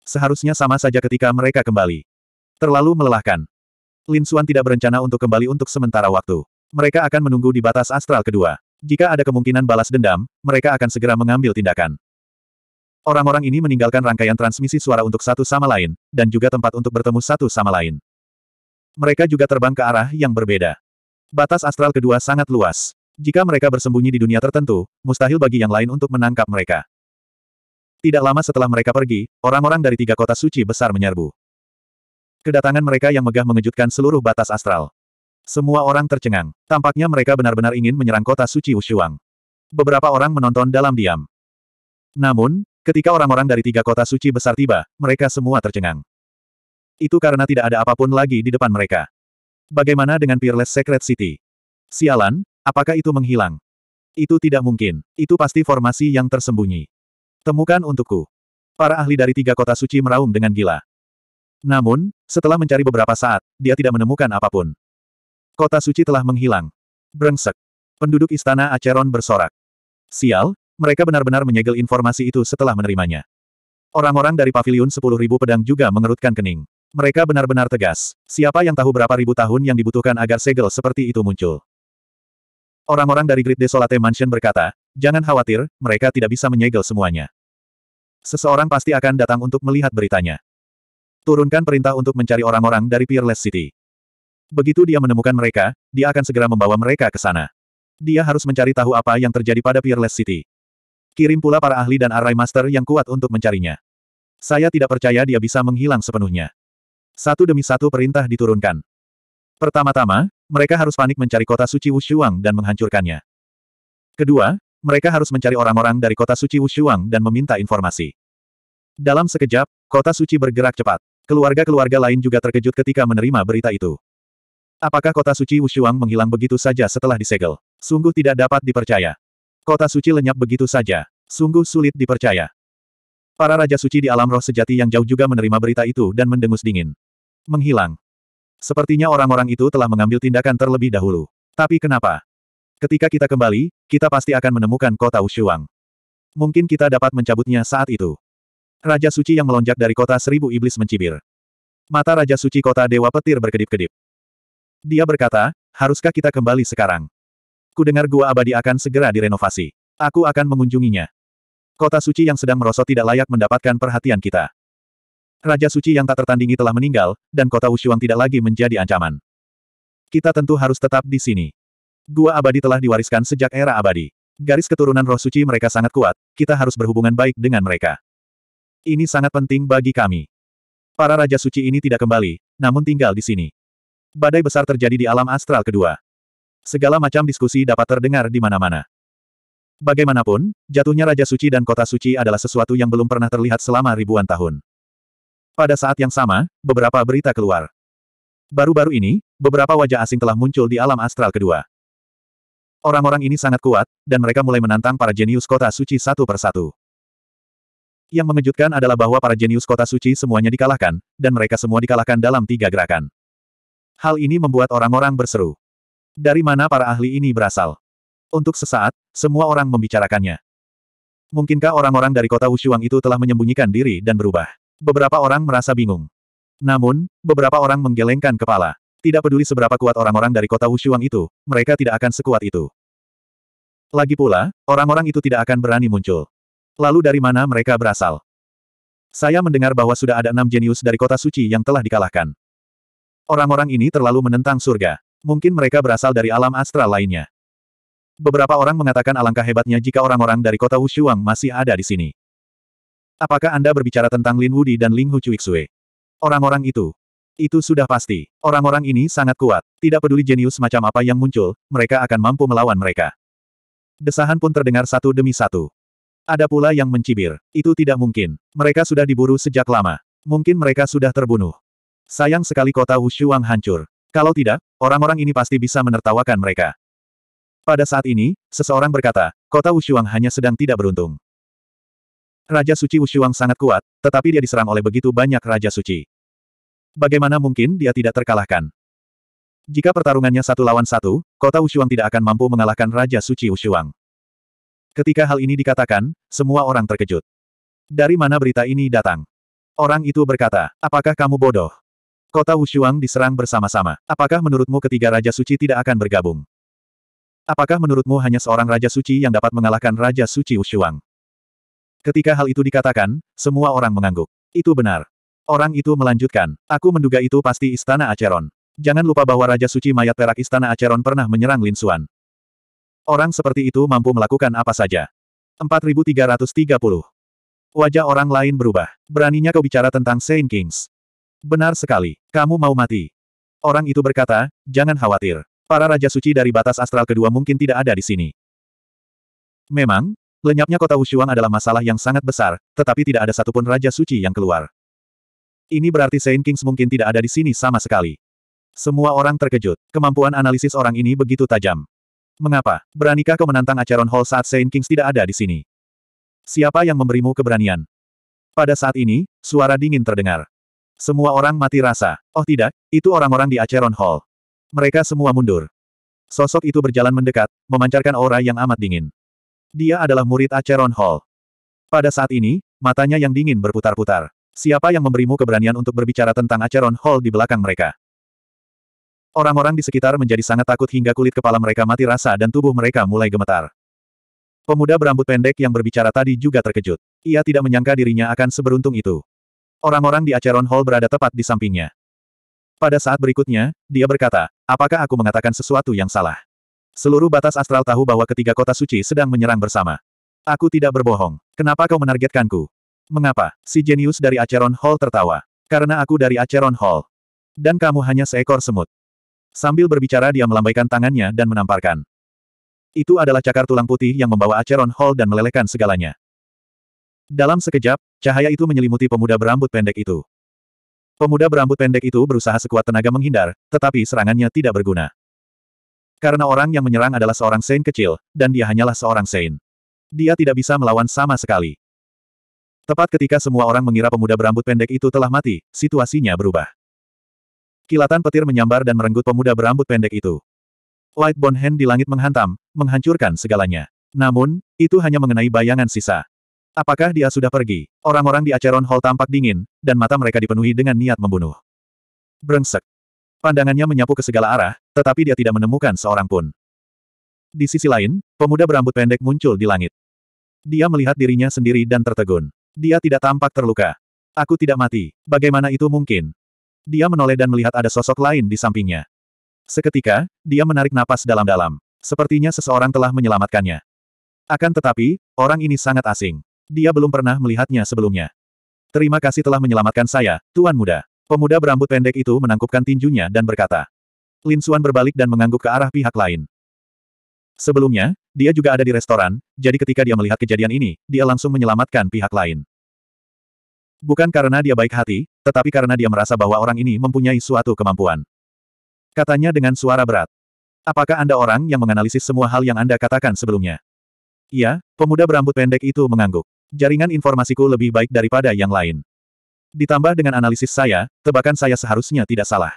Seharusnya sama saja ketika mereka kembali. Terlalu melelahkan. Lin Xuan tidak berencana untuk kembali untuk sementara waktu. Mereka akan menunggu di batas astral kedua. Jika ada kemungkinan balas dendam, mereka akan segera mengambil tindakan. Orang-orang ini meninggalkan rangkaian transmisi suara untuk satu sama lain, dan juga tempat untuk bertemu satu sama lain. Mereka juga terbang ke arah yang berbeda. Batas astral kedua sangat luas. Jika mereka bersembunyi di dunia tertentu, mustahil bagi yang lain untuk menangkap mereka. Tidak lama setelah mereka pergi, orang-orang dari tiga kota suci besar menyerbu. Kedatangan mereka yang megah mengejutkan seluruh batas astral. Semua orang tercengang. Tampaknya mereka benar-benar ingin menyerang kota suci Wushuang. Beberapa orang menonton dalam diam. Namun, ketika orang-orang dari tiga kota suci besar tiba, mereka semua tercengang. Itu karena tidak ada apapun lagi di depan mereka. Bagaimana dengan Peerless Secret City? Sialan, apakah itu menghilang? Itu tidak mungkin. Itu pasti formasi yang tersembunyi. Temukan untukku. Para ahli dari tiga kota suci meraung dengan gila. Namun, setelah mencari beberapa saat, dia tidak menemukan apapun. Kota suci telah menghilang. Brengsek. Penduduk istana Aceron bersorak. Sial, mereka benar-benar menyegel informasi itu setelah menerimanya. Orang-orang dari pavilion 10.000 pedang juga mengerutkan kening. Mereka benar-benar tegas. Siapa yang tahu berapa ribu tahun yang dibutuhkan agar segel seperti itu muncul? Orang-orang dari Great Desolate Mansion berkata, jangan khawatir, mereka tidak bisa menyegel semuanya. Seseorang pasti akan datang untuk melihat beritanya. Turunkan perintah untuk mencari orang-orang dari Peerless City. Begitu dia menemukan mereka, dia akan segera membawa mereka ke sana. Dia harus mencari tahu apa yang terjadi pada Peerless City. Kirim pula para ahli dan Array Master yang kuat untuk mencarinya. Saya tidak percaya dia bisa menghilang sepenuhnya. Satu demi satu perintah diturunkan. Pertama-tama, mereka harus panik mencari kota suci Wushuang dan menghancurkannya. Kedua, mereka harus mencari orang-orang dari kota suci Wushuang dan meminta informasi. Dalam sekejap, kota suci bergerak cepat. Keluarga-keluarga lain juga terkejut ketika menerima berita itu. Apakah kota suci Wushuang menghilang begitu saja setelah disegel? Sungguh tidak dapat dipercaya. Kota suci lenyap begitu saja. Sungguh sulit dipercaya. Para raja suci di alam roh sejati yang jauh juga menerima berita itu dan mendengus dingin. Menghilang. Sepertinya orang-orang itu telah mengambil tindakan terlebih dahulu. Tapi kenapa? Ketika kita kembali, kita pasti akan menemukan kota Wushuang. Mungkin kita dapat mencabutnya saat itu. Raja suci yang melonjak dari kota seribu iblis mencibir. Mata Raja Suci Kota Dewa Petir berkedip-kedip. Dia berkata, haruskah kita kembali sekarang? Kudengar gua abadi akan segera direnovasi. Aku akan mengunjunginya. Kota suci yang sedang merosot tidak layak mendapatkan perhatian kita. Raja suci yang tak tertandingi telah meninggal, dan kota Wushuang tidak lagi menjadi ancaman. Kita tentu harus tetap di sini. Gua abadi telah diwariskan sejak era abadi. Garis keturunan roh suci mereka sangat kuat, kita harus berhubungan baik dengan mereka. Ini sangat penting bagi kami. Para raja suci ini tidak kembali, namun tinggal di sini. Badai besar terjadi di alam astral kedua. Segala macam diskusi dapat terdengar di mana-mana. Bagaimanapun, jatuhnya Raja Suci dan Kota Suci adalah sesuatu yang belum pernah terlihat selama ribuan tahun. Pada saat yang sama, beberapa berita keluar. Baru-baru ini, beberapa wajah asing telah muncul di alam astral kedua. Orang-orang ini sangat kuat, dan mereka mulai menantang para jenius Kota Suci satu persatu. Yang mengejutkan adalah bahwa para jenius kota suci semuanya dikalahkan, dan mereka semua dikalahkan dalam tiga gerakan. Hal ini membuat orang-orang berseru. Dari mana para ahli ini berasal? Untuk sesaat, semua orang membicarakannya. Mungkinkah orang-orang dari kota Wushuang itu telah menyembunyikan diri dan berubah? Beberapa orang merasa bingung. Namun, beberapa orang menggelengkan kepala. Tidak peduli seberapa kuat orang-orang dari kota Wushuang itu, mereka tidak akan sekuat itu. Lagi pula, orang-orang itu tidak akan berani muncul. Lalu dari mana mereka berasal? Saya mendengar bahwa sudah ada enam jenius dari kota suci yang telah dikalahkan. Orang-orang ini terlalu menentang surga. Mungkin mereka berasal dari alam astral lainnya. Beberapa orang mengatakan alangkah hebatnya jika orang-orang dari kota Wushuang masih ada di sini. Apakah Anda berbicara tentang Lin Wudi dan Ling Hucuixue? Orang-orang itu. Itu sudah pasti. Orang-orang ini sangat kuat. Tidak peduli jenius macam apa yang muncul, mereka akan mampu melawan mereka. Desahan pun terdengar satu demi satu. Ada pula yang mencibir. Itu tidak mungkin. Mereka sudah diburu sejak lama. Mungkin mereka sudah terbunuh. Sayang sekali kota Wushuang hancur. Kalau tidak, orang-orang ini pasti bisa menertawakan mereka. Pada saat ini, seseorang berkata, kota Wushuang hanya sedang tidak beruntung. Raja Suci Wushuang sangat kuat, tetapi dia diserang oleh begitu banyak Raja Suci. Bagaimana mungkin dia tidak terkalahkan? Jika pertarungannya satu lawan satu, kota Wushuang tidak akan mampu mengalahkan Raja Suci Wushuang. Ketika hal ini dikatakan, semua orang terkejut. Dari mana berita ini datang? Orang itu berkata, apakah kamu bodoh? Kota Wushuang diserang bersama-sama. Apakah menurutmu ketiga Raja Suci tidak akan bergabung? Apakah menurutmu hanya seorang Raja Suci yang dapat mengalahkan Raja Suci Wushuang? Ketika hal itu dikatakan, semua orang mengangguk. Itu benar. Orang itu melanjutkan, aku menduga itu pasti Istana Aceron. Jangan lupa bahwa Raja Suci Mayat Perak Istana Aceron pernah menyerang Lin Xuan. Orang seperti itu mampu melakukan apa saja. 4330. Wajah orang lain berubah. Beraninya kau bicara tentang Saint Kings. Benar sekali. Kamu mau mati. Orang itu berkata, jangan khawatir. Para Raja Suci dari batas astral kedua mungkin tidak ada di sini. Memang, lenyapnya kota Wushuang adalah masalah yang sangat besar, tetapi tidak ada satupun Raja Suci yang keluar. Ini berarti Saint Kings mungkin tidak ada di sini sama sekali. Semua orang terkejut. Kemampuan analisis orang ini begitu tajam. Mengapa? Beranikah kau menantang Acheron Hall saat Saint Kings tidak ada di sini? Siapa yang memberimu keberanian? Pada saat ini, suara dingin terdengar. Semua orang mati rasa. Oh tidak, itu orang-orang di Acheron Hall. Mereka semua mundur. Sosok itu berjalan mendekat, memancarkan aura yang amat dingin. Dia adalah murid Acheron Hall. Pada saat ini, matanya yang dingin berputar-putar. Siapa yang memberimu keberanian untuk berbicara tentang Acheron Hall di belakang mereka? Orang-orang di sekitar menjadi sangat takut hingga kulit kepala mereka mati rasa dan tubuh mereka mulai gemetar. Pemuda berambut pendek yang berbicara tadi juga terkejut. Ia tidak menyangka dirinya akan seberuntung itu. Orang-orang di Acheron Hall berada tepat di sampingnya. Pada saat berikutnya, dia berkata, apakah aku mengatakan sesuatu yang salah? Seluruh batas astral tahu bahwa ketiga kota suci sedang menyerang bersama. Aku tidak berbohong. Kenapa kau menargetkanku? Mengapa? Si jenius dari Acheron Hall tertawa. Karena aku dari Acheron Hall. Dan kamu hanya seekor semut. Sambil berbicara dia melambaikan tangannya dan menamparkan. Itu adalah cakar tulang putih yang membawa Acheron Hall dan melelehkan segalanya. Dalam sekejap, cahaya itu menyelimuti pemuda berambut pendek itu. Pemuda berambut pendek itu berusaha sekuat tenaga menghindar, tetapi serangannya tidak berguna. Karena orang yang menyerang adalah seorang Sein kecil, dan dia hanyalah seorang Sein. Dia tidak bisa melawan sama sekali. Tepat ketika semua orang mengira pemuda berambut pendek itu telah mati, situasinya berubah. Kilatan petir menyambar dan merenggut pemuda berambut pendek itu. Lightbone Hand di langit menghantam, menghancurkan segalanya. Namun, itu hanya mengenai bayangan sisa. Apakah dia sudah pergi? Orang-orang di Aceron Hall tampak dingin, dan mata mereka dipenuhi dengan niat membunuh. Brengsek. Pandangannya menyapu ke segala arah, tetapi dia tidak menemukan seorang pun. Di sisi lain, pemuda berambut pendek muncul di langit. Dia melihat dirinya sendiri dan tertegun. Dia tidak tampak terluka. Aku tidak mati. Bagaimana itu mungkin? Dia menoleh dan melihat ada sosok lain di sampingnya. Seketika, dia menarik napas dalam-dalam. Sepertinya seseorang telah menyelamatkannya. Akan tetapi, orang ini sangat asing. Dia belum pernah melihatnya sebelumnya. Terima kasih telah menyelamatkan saya, Tuan Muda. Pemuda berambut pendek itu menangkupkan tinjunya dan berkata. Lin Xuan berbalik dan mengangguk ke arah pihak lain. Sebelumnya, dia juga ada di restoran, jadi ketika dia melihat kejadian ini, dia langsung menyelamatkan pihak lain. Bukan karena dia baik hati, tetapi karena dia merasa bahwa orang ini mempunyai suatu kemampuan. Katanya dengan suara berat. Apakah Anda orang yang menganalisis semua hal yang Anda katakan sebelumnya? Iya, pemuda berambut pendek itu mengangguk. Jaringan informasiku lebih baik daripada yang lain. Ditambah dengan analisis saya, tebakan saya seharusnya tidak salah.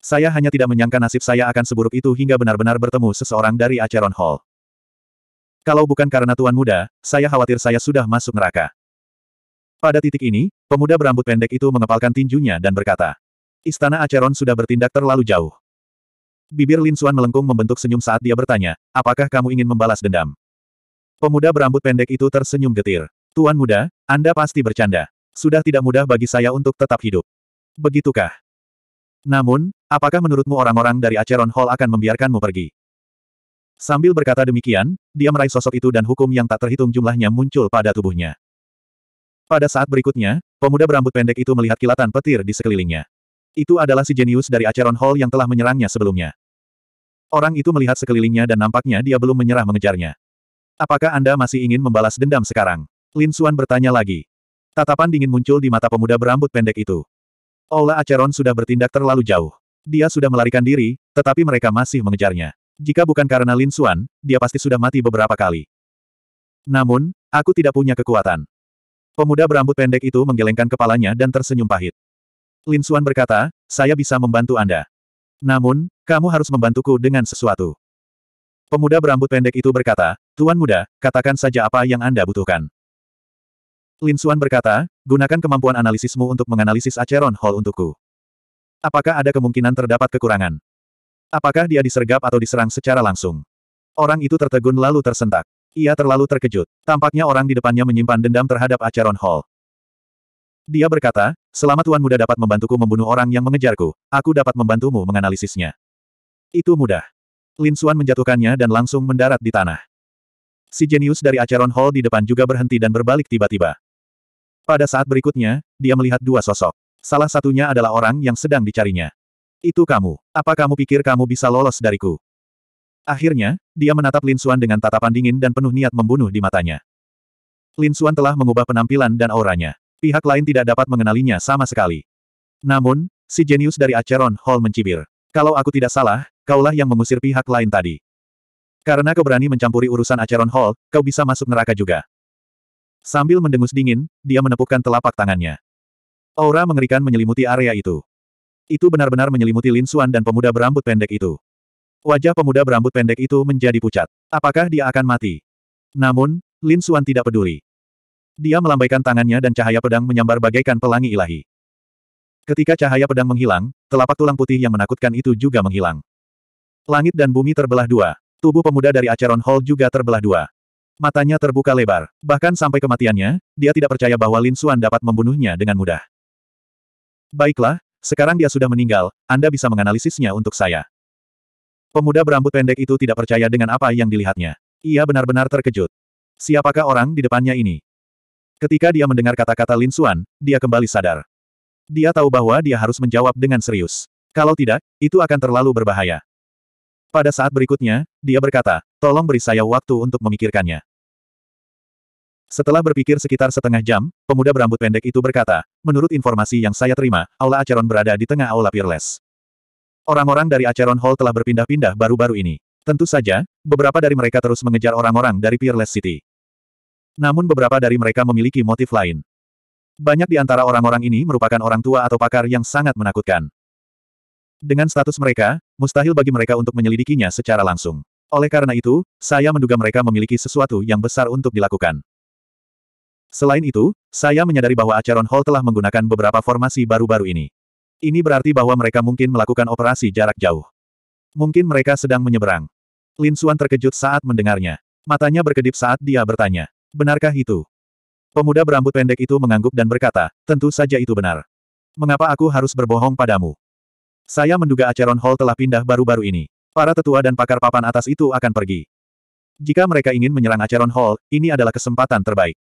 Saya hanya tidak menyangka nasib saya akan seburuk itu hingga benar-benar bertemu seseorang dari Acheron Hall. Kalau bukan karena Tuan Muda, saya khawatir saya sudah masuk neraka. Pada titik ini, pemuda berambut pendek itu mengepalkan tinjunya dan berkata, Istana Acheron sudah bertindak terlalu jauh. Bibir Lin Suan melengkung membentuk senyum saat dia bertanya, apakah kamu ingin membalas dendam? Pemuda berambut pendek itu tersenyum getir. Tuan muda, Anda pasti bercanda. Sudah tidak mudah bagi saya untuk tetap hidup. Begitukah? Namun, apakah menurutmu orang-orang dari Aceron Hall akan membiarkanmu pergi? Sambil berkata demikian, dia meraih sosok itu dan hukum yang tak terhitung jumlahnya muncul pada tubuhnya. Pada saat berikutnya, pemuda berambut pendek itu melihat kilatan petir di sekelilingnya. Itu adalah si jenius dari Aceron Hall yang telah menyerangnya sebelumnya. Orang itu melihat sekelilingnya dan nampaknya dia belum menyerah mengejarnya. Apakah Anda masih ingin membalas dendam sekarang? Lin Xuan bertanya lagi. Tatapan dingin muncul di mata pemuda berambut pendek itu. Ola Acheron sudah bertindak terlalu jauh. Dia sudah melarikan diri, tetapi mereka masih mengejarnya. Jika bukan karena Lin Xuan, dia pasti sudah mati beberapa kali. Namun, aku tidak punya kekuatan. Pemuda berambut pendek itu menggelengkan kepalanya dan tersenyum pahit. Lin Xuan berkata, saya bisa membantu Anda. Namun, kamu harus membantuku dengan sesuatu. Pemuda berambut pendek itu berkata, Tuan muda, katakan saja apa yang Anda butuhkan. Lin Xuan berkata, gunakan kemampuan analisismu untuk menganalisis Aceron Hall untukku. Apakah ada kemungkinan terdapat kekurangan? Apakah dia disergap atau diserang secara langsung? Orang itu tertegun lalu tersentak. Ia terlalu terkejut. Tampaknya orang di depannya menyimpan dendam terhadap Aceron Hall. Dia berkata, selama Tuan Muda dapat membantuku membunuh orang yang mengejarku, aku dapat membantumu menganalisisnya. Itu mudah. Lin Suan menjatuhkannya dan langsung mendarat di tanah. Si jenius dari Acheron Hall di depan juga berhenti dan berbalik tiba-tiba. Pada saat berikutnya, dia melihat dua sosok. Salah satunya adalah orang yang sedang dicarinya. Itu kamu. Apa kamu pikir kamu bisa lolos dariku? Akhirnya, dia menatap Lin Suan dengan tatapan dingin dan penuh niat membunuh di matanya. Lin Suan telah mengubah penampilan dan auranya. Pihak lain tidak dapat mengenalinya sama sekali. Namun, si jenius dari Acheron Hall mencibir. Kalau aku tidak salah, kaulah yang mengusir pihak lain tadi. Karena kau berani mencampuri urusan Acheron Hall, kau bisa masuk neraka juga. Sambil mendengus dingin, dia menepukkan telapak tangannya. Aura mengerikan menyelimuti area itu. Itu benar-benar menyelimuti Lin Suan dan pemuda berambut pendek itu. Wajah pemuda berambut pendek itu menjadi pucat. Apakah dia akan mati? Namun, Lin Suan tidak peduli. Dia melambaikan tangannya dan cahaya pedang menyambar bagaikan pelangi ilahi. Ketika cahaya pedang menghilang, telapak tulang putih yang menakutkan itu juga menghilang. Langit dan bumi terbelah dua. Tubuh pemuda dari Acheron Hall juga terbelah dua. Matanya terbuka lebar. Bahkan sampai kematiannya, dia tidak percaya bahwa Lin Xuan dapat membunuhnya dengan mudah. Baiklah, sekarang dia sudah meninggal, Anda bisa menganalisisnya untuk saya. Pemuda berambut pendek itu tidak percaya dengan apa yang dilihatnya. Ia benar-benar terkejut. Siapakah orang di depannya ini? Ketika dia mendengar kata-kata Lin Xuan, dia kembali sadar. Dia tahu bahwa dia harus menjawab dengan serius. Kalau tidak, itu akan terlalu berbahaya. Pada saat berikutnya, dia berkata, tolong beri saya waktu untuk memikirkannya. Setelah berpikir sekitar setengah jam, pemuda berambut pendek itu berkata, menurut informasi yang saya terima, Aula Acheron berada di tengah Aula Peerless. Orang-orang dari Acheron Hall telah berpindah-pindah baru-baru ini. Tentu saja, beberapa dari mereka terus mengejar orang-orang dari Peerless City. Namun beberapa dari mereka memiliki motif lain. Banyak di antara orang-orang ini merupakan orang tua atau pakar yang sangat menakutkan. Dengan status mereka, mustahil bagi mereka untuk menyelidikinya secara langsung. Oleh karena itu, saya menduga mereka memiliki sesuatu yang besar untuk dilakukan. Selain itu, saya menyadari bahwa Acheron Hall telah menggunakan beberapa formasi baru-baru ini. Ini berarti bahwa mereka mungkin melakukan operasi jarak jauh. Mungkin mereka sedang menyeberang. Lin Xuan terkejut saat mendengarnya. Matanya berkedip saat dia bertanya, benarkah itu? Pemuda berambut pendek itu mengangguk dan berkata, tentu saja itu benar. Mengapa aku harus berbohong padamu? Saya menduga Acheron Hall telah pindah baru-baru ini. Para tetua dan pakar papan atas itu akan pergi. Jika mereka ingin menyerang Acheron Hall, ini adalah kesempatan terbaik.